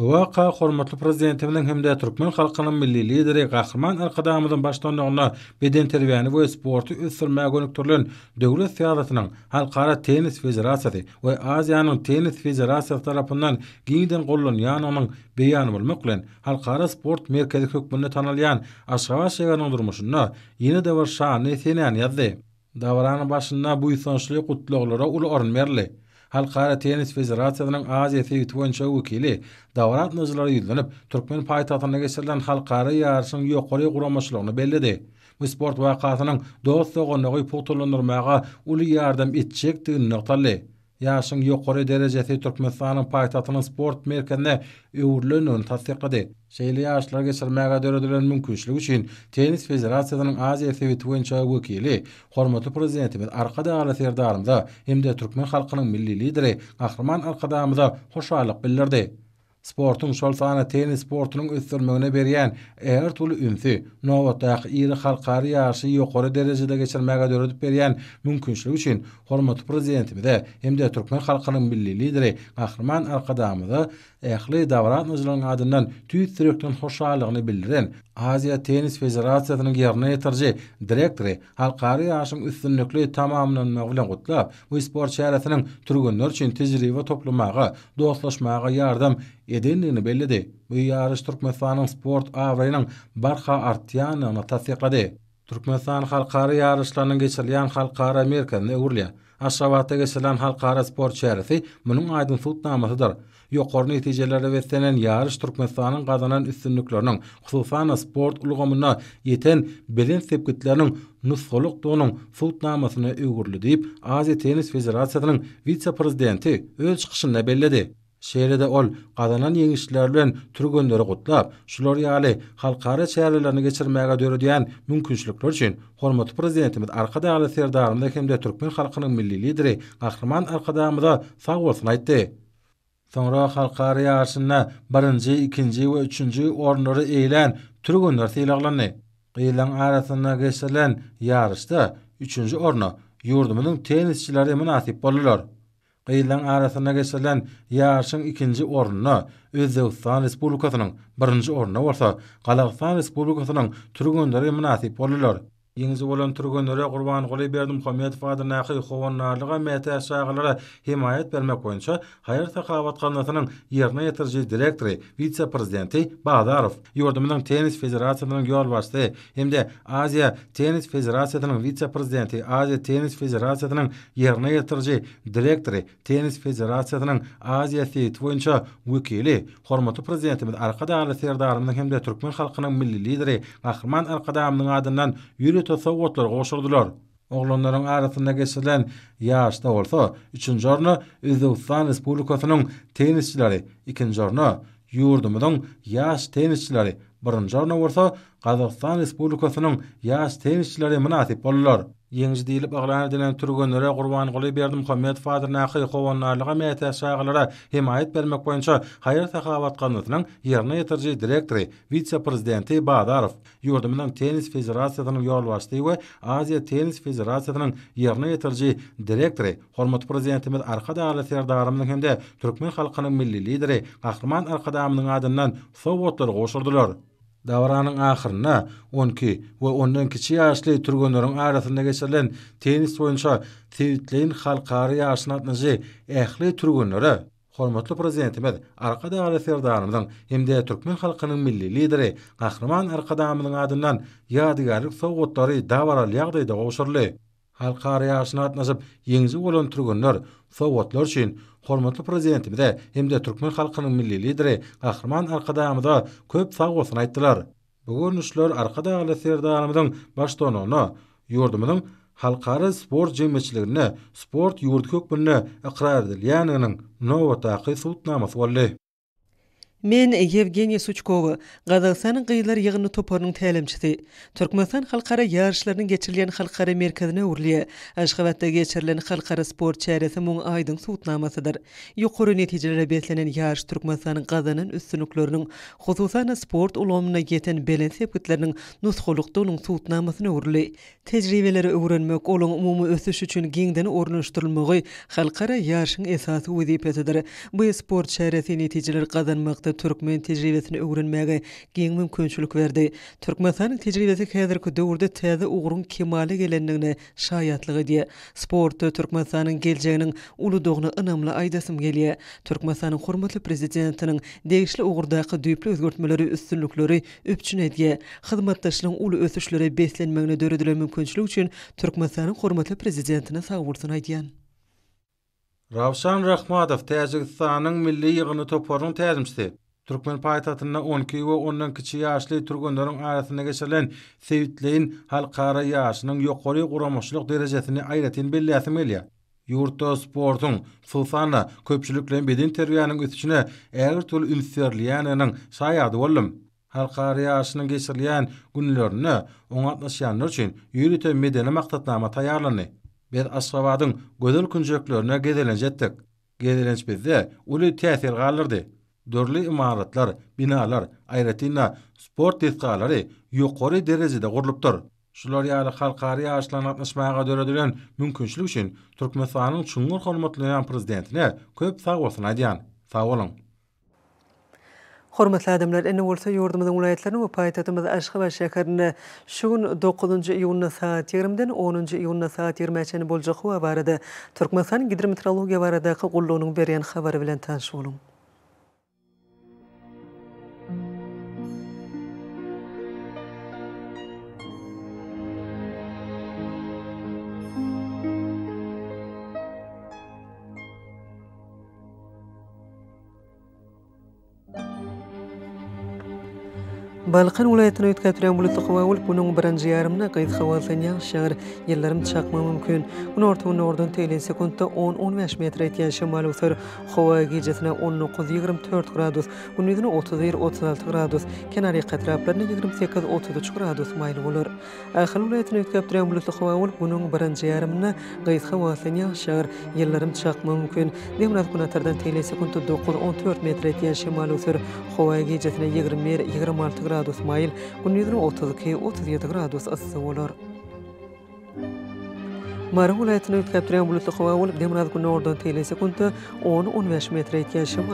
Waqa hormatly prezidentimiň hemde türkmen halkynyň milli lideri Gahrman Arkadamyň başdanlygyna beden terbiýany we sporty ösdürmäge gönükdirilen döwlet siýasatynyň halkara tenis federasiýasy we Aziýanyň tenis federasiýasy tarapyndan giňden gollanýanynyň beýany bolmak bilen halkara sport merkezi hökmünde tanalýan Aşgabat şäheriniň durmuşyna ýene de bir şany senen ýazdy. Dawranyň başynda bu ýsançly gutlaglara ul orun merli. Halkara Tenis Federasiýasynyň Aziýa Feýit boýunça wekili Dawrat Nazlary ýüzlenip Türkmen paýtagyna geçirilen halkara ýarysyň ýokary guramaçlygyny bellidi. Bu sport wakasynyň dost soňy potulanyrmaga uly ýardam etjek Yaşın ýokary derejesi Türkmenistanyň paýtagyny sport merkezinde öwrülenini täsdiq edýär. Şeýle ýaşlar geçirmäge döredilen mümkinçilik üçin Tenis Federasiýasynyň Aziýa Sewit boýunça wekili, hormatly prezidentimiz Arkada Alaferdarym da hemde Türkmen halkynyň milli lideri Arkada Alqadamyza hoşallyk bildirdi. Sportun şol sana tenis sportunun üstürmögüne berýän eger tul ümsi nowatak iri halkary ýarşy ýokary derejede geçirmäge döredip berýän mümkinçilik üçin hormatly prezidentimize hem de türkmen halkynyň milli lideri Gahrman Arkadamyza ähli davran özlerini adından tüýt türekden hoşallygyny bildiren Aziýa tenis federasiýasynyň ýerine ýetirji direktori halkary ýaşym üstünlikli tamamlanan maglan gutlap bu sport şäherasynyň turgunlar üçin tejribe toplamagy, dostlaşmagy ýardam edenligini bellidi. Bu ýaryş türkmenistanyň sport awrynyň barha artýany natasyqady. Türkmenistan halkary ýarışlaryny geçirýän halkara merkezine öwrüldi. Aşgabatda geçirilen halkara sport şäherasy munyň aýdym sultnamasydyr. ýokary netijelere beslenen ýarys Türkmenistanyň gazanan üstünliklerini, hususan sport ulgamyna ýeten bilen sepgitleriniň nusoluk donun sultnamasyny öwürli diýip Aziýa tenis federasiýasynyň wice prezidenti öz çykyşyna belledi. Şehirde ol qadanan yeňişler bilen türgönleri gutlap, şular ýaly halkara şäherlerini geçirmäge döredýän mümkinçilikler üçin hormatly prezidentimiz arkada ýaly serdarymda hemde türkmen halkynyň milli lideri Gahrman arkadamyza sag bolsun aýtdy. Sonra halkary arsyna 1-nji, 2-nji we 3-nji ornary eýlen türgünler teýlaglandy. Eýlen arasyna geçilen ýarışda 3-nji orna ýurdumynyň tenisçileri munasyp bolýar. Eýlen arasyna geçilen ýarşyň 2-nji orna Özbegistan Respublikasynyň 1-nji orna bolsa, Galaxtan Respublikasynyň türgünleri munasyp Yeňizi bolan turgan öre Qurban Gulay berdim Muhammed Fadir Naqi howanlarlyga mete şaýlara himayat bermek boýunça Haýer Taqawat Qanatynyň ýerine ýetirji direktori, vitse prezidenti Bagdarow, Ýurdumyň tenis federasiýasynyň ýol başçy hemde Aziýa tenis federasiýasynyň vitse prezidenti, Aziýa tenis federasiýasynyň ýerine ýetirji direktori, tenis federasiýasynyň Aziýa Fit boýunça wekili, hormatly prezidentimiz arkada ýaly serdarymyň hemde türkmen halkynyň milli lideri, gahrman arkadaýymyň adyndan ýüri tasavvutlar qoşurdular. Oğlanların arasında geçirilen yaşta olsa, üçüncü orna Üzevistan Respublikasının tenisçileri, ikinci orna Yurdumudun yaş tenisçileri, birinci orna olsa Qazıqstan Respublikasının yaş tenisçileri münatip olurlar. Yeňji diýilip aglanyp dilen turgan Nure Gurban Guly berdim Muhammed Fadir Naqi howanlarlyga meta şaglara himayet bermek boýunça haýyr tahawat kanatynyň ýerine ýetirji direktori, vitse prezidenti Badarow, ýurdumyň tenis federasiýasynyň ýolbaşçy we Aziýa tenis federasiýasynyň ýerine ýetirji direktori, hormat prezidentimiz arkada Daly Serdarymyň hemde türkmen halkynyň milli lideri Gahrman Arka Daly adynyň sowgatlar goşurdylar. Davranın ahırına 12 ve ondan kiçi yaşlı turgonların arasında geçirilen tenis oyunça Tivitlin halkarı yaşına atınızı ehli turgonları Hormatlı prezidentimiz Arkada Ali Ferdanımdan hem de Türkmen halkının milli lideri Kahraman Erkadamının adından yadigarlık soğutları davaralı yağdaydı oğuşurlu. Halkarı yaşına atınızı yenzi olan turgonlar soğutlar için hormatly hem de hemde türkmen halkynyň milli lideri Gahrman Arkadaýamyza köp sag bolsun aýtdylar. Bu görnüşler Arkadaýa we Serdaýamyň başdanyny ýurdumyň halkary sport jemgyçligini, sport ýurdukök ikrar iqrar edildi. Ýani onuň Nowa Мен Евгений Сучкова, Гадырсаның qiyilar йыгыны топарның тәлимчиси. Türkmenistan halkara ýarışlaryny geçirilen halkara merkedine urly. Aşgabatda geçirilen halkara sport çäresiňin howa ýdyny sowtnamasydyr. Ýokary netijelere beslenen yarish türkmenistan gadanyn üstünliklerini, hususan sport ulamyna getin bilen sebäp gitlerini nusgulykdyň sowtnamasyny urly. Tejribeleri öwrenmek üçin umumy ösüş üçin giňden oýlanysdyrylmagy halkara ýarışyň esasy wäzipesidir. Bu sport çäresi netijeleri türkmen tejribesini öwrenmäge geng mümkinçilik berdi. Türkmenistanyň tejribesi häzirki döwürde täze ugrun kemale gelendigine şaýatlygy diýe. Sport Türkmenistanyň geljeginiň uludygyny ynamly aýdasym gelýe. Türkmenistanyň hormatly prezidentiniň degişli ugurdaky düýpli özgörtmeleri üstünlükleri üpçün edýe. Hyzmatdaşlygyň uly ösüşlere beslenmegine döredilen mümkinçilik üçin Türkmenistanyň hormatly prezidentine sagwurtyn aydiyan. Ravşan Rahmadov Täzigistanyň milli ýygyny toparyň täzimçisi. Türkmen paýtagynda 12 we 10-dan kiçi ýaşly türgenleriň arasynda geçirilen sewitleýin halkara ýaşynyň ýokary guramaçlyk derejesini aýratyn bellesim elýä. Yurtta sportun Sultana köpçülükleyen bedin terviyanın ötüçüne eğer tül ünsiyarlayanının sayadı oğlum. Halkari yaşının geçirleyen günlerini onatlaşanlar için yürüte medeni maktatnama tayarlanı. Biz gödül gözel künjeklerine gezelenjetdik. Gezelenç bizde uly täsir galdyrdy. Dörli imaratlar, binalar, aýratyna sport tesgalary ýokary derejede gurulupdyr. Şular ýaly halkary ýaşlan atnaşmaga döredilen mümkinçilik üçin Türkmenistanyň çuňur hormatlanan prezidentine köp sag bolsun Sag Hormatly adamlar, endi bolsa yurdumyzyň ulaýatlaryny we paýtatymyzyň aşgy we şäherini 9-njy iýunyň saat 20-den 10-njy iýunyň saat 20-çäne boljak we barada Türkmenistan gidrometrologiýa baradaky gullugynyň berýän habary bilen tanyşýarlar. Balqan ulaýatyna ýetgätirýän bu lutuk we ulup onuň birinji ýarymyna gaýt howasyň ýaňy şäher ýerlerim çakma mümkin. Onuň ortuny ordan sekundda 10-15 metr etýän şimal usur howa gejetine 19-24 gradus, ýüzüne 31-36 gradus, kenary qatraplaryna 28-33 gradus maýyl bolar. Ähli ulaýatyna ýetgätirýän bu lutuk we ulup onuň birinji ýarymyna gaýt howasyň ýaňy çakma mümkin. Demirat 9-14 20-26 gradus mail, gündüzün 32-37 gradus ısı olur. Marang ulaýatyny ýetgäp durýan bulutly hawa bolup, demirad günüň 10-15 metre 20-26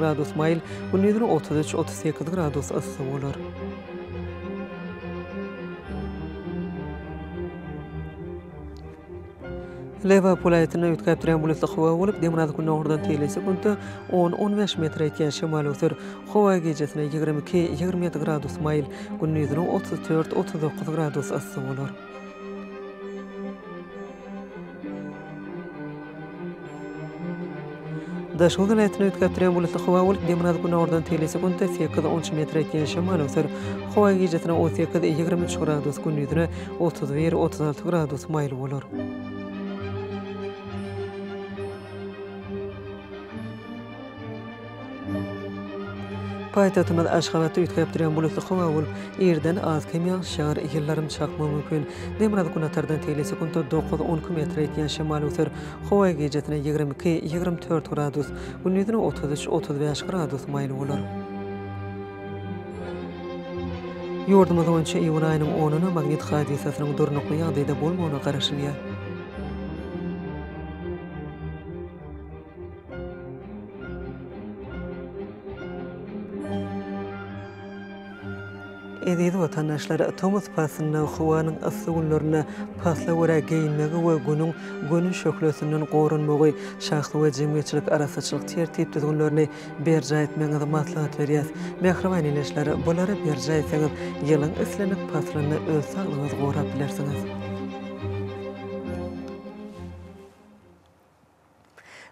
gradus mail, gündüzün 33-38 gradus ısı olur. Leva polaýetine ýetgäp duran bulutly howa bolup, demirazy gün nogurdan telesi gündi 10-15 metr etken şemal öter. Howa gejesine 22-27 gradus mail, gündüzüne 34-39 gradus ısı bolar. Daşgul dilaytyny ýetgäp duran bulutly howa bolup, demirazy gün nogurdan telesi gündi 8-10 metr etken şemal öter. Howa gejesine 18-23 gradus, gündüzüne 31-36 gradus mail bolar. Paýtatymyň aşgabaty ýetgäp durýan bulutly howa bolup, ýerden az kem ýaňy şäher ýerlerim çakmak mümkin. Demirad günatardan täle sekundda 9-10 km ýaňy şemal ýöter. Howa gejetine 22-24 gradus, gündizine 33-35 gradus maýyl bolar. Ýurdumyň 10-njy ýylynyň 10-nda magnet hadisasynyň durnuqly ýagdaýda bolmagyna garaşýar. Edeýdi watanlaşlary Thomas Pasyn we Xuwanyň assuwlaryna pasla wara geýinmegi we gunyň gunyň şöklesinden gorunmagy şahsy we jemgyýetçilik arasyçylyk tertip tutgullaryny berjaýat meni maslahat berýär. Mehriman ýeňişleri bolara berjaýat ýa-da ýylan islenip pasla ýa-da ösalyny bilersiňiz.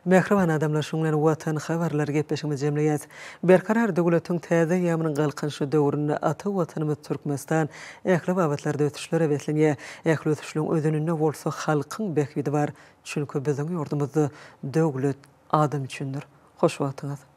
Mehrvan adamlar şunlan watan xabarlar gepleşimi jemleýär. Berkarar döwletiň täze ýa-mynyň galkyn şu döwründe aty vatanymyz Türkmenistan ähli wabatlarda ötüşlere beslenýär. Ähli ötüşlüň özünüňe bolsa halkyň bekwidi bar. Çünki biziň ýurdumyzda döwlet adam üçindir. Hoş wagtlar.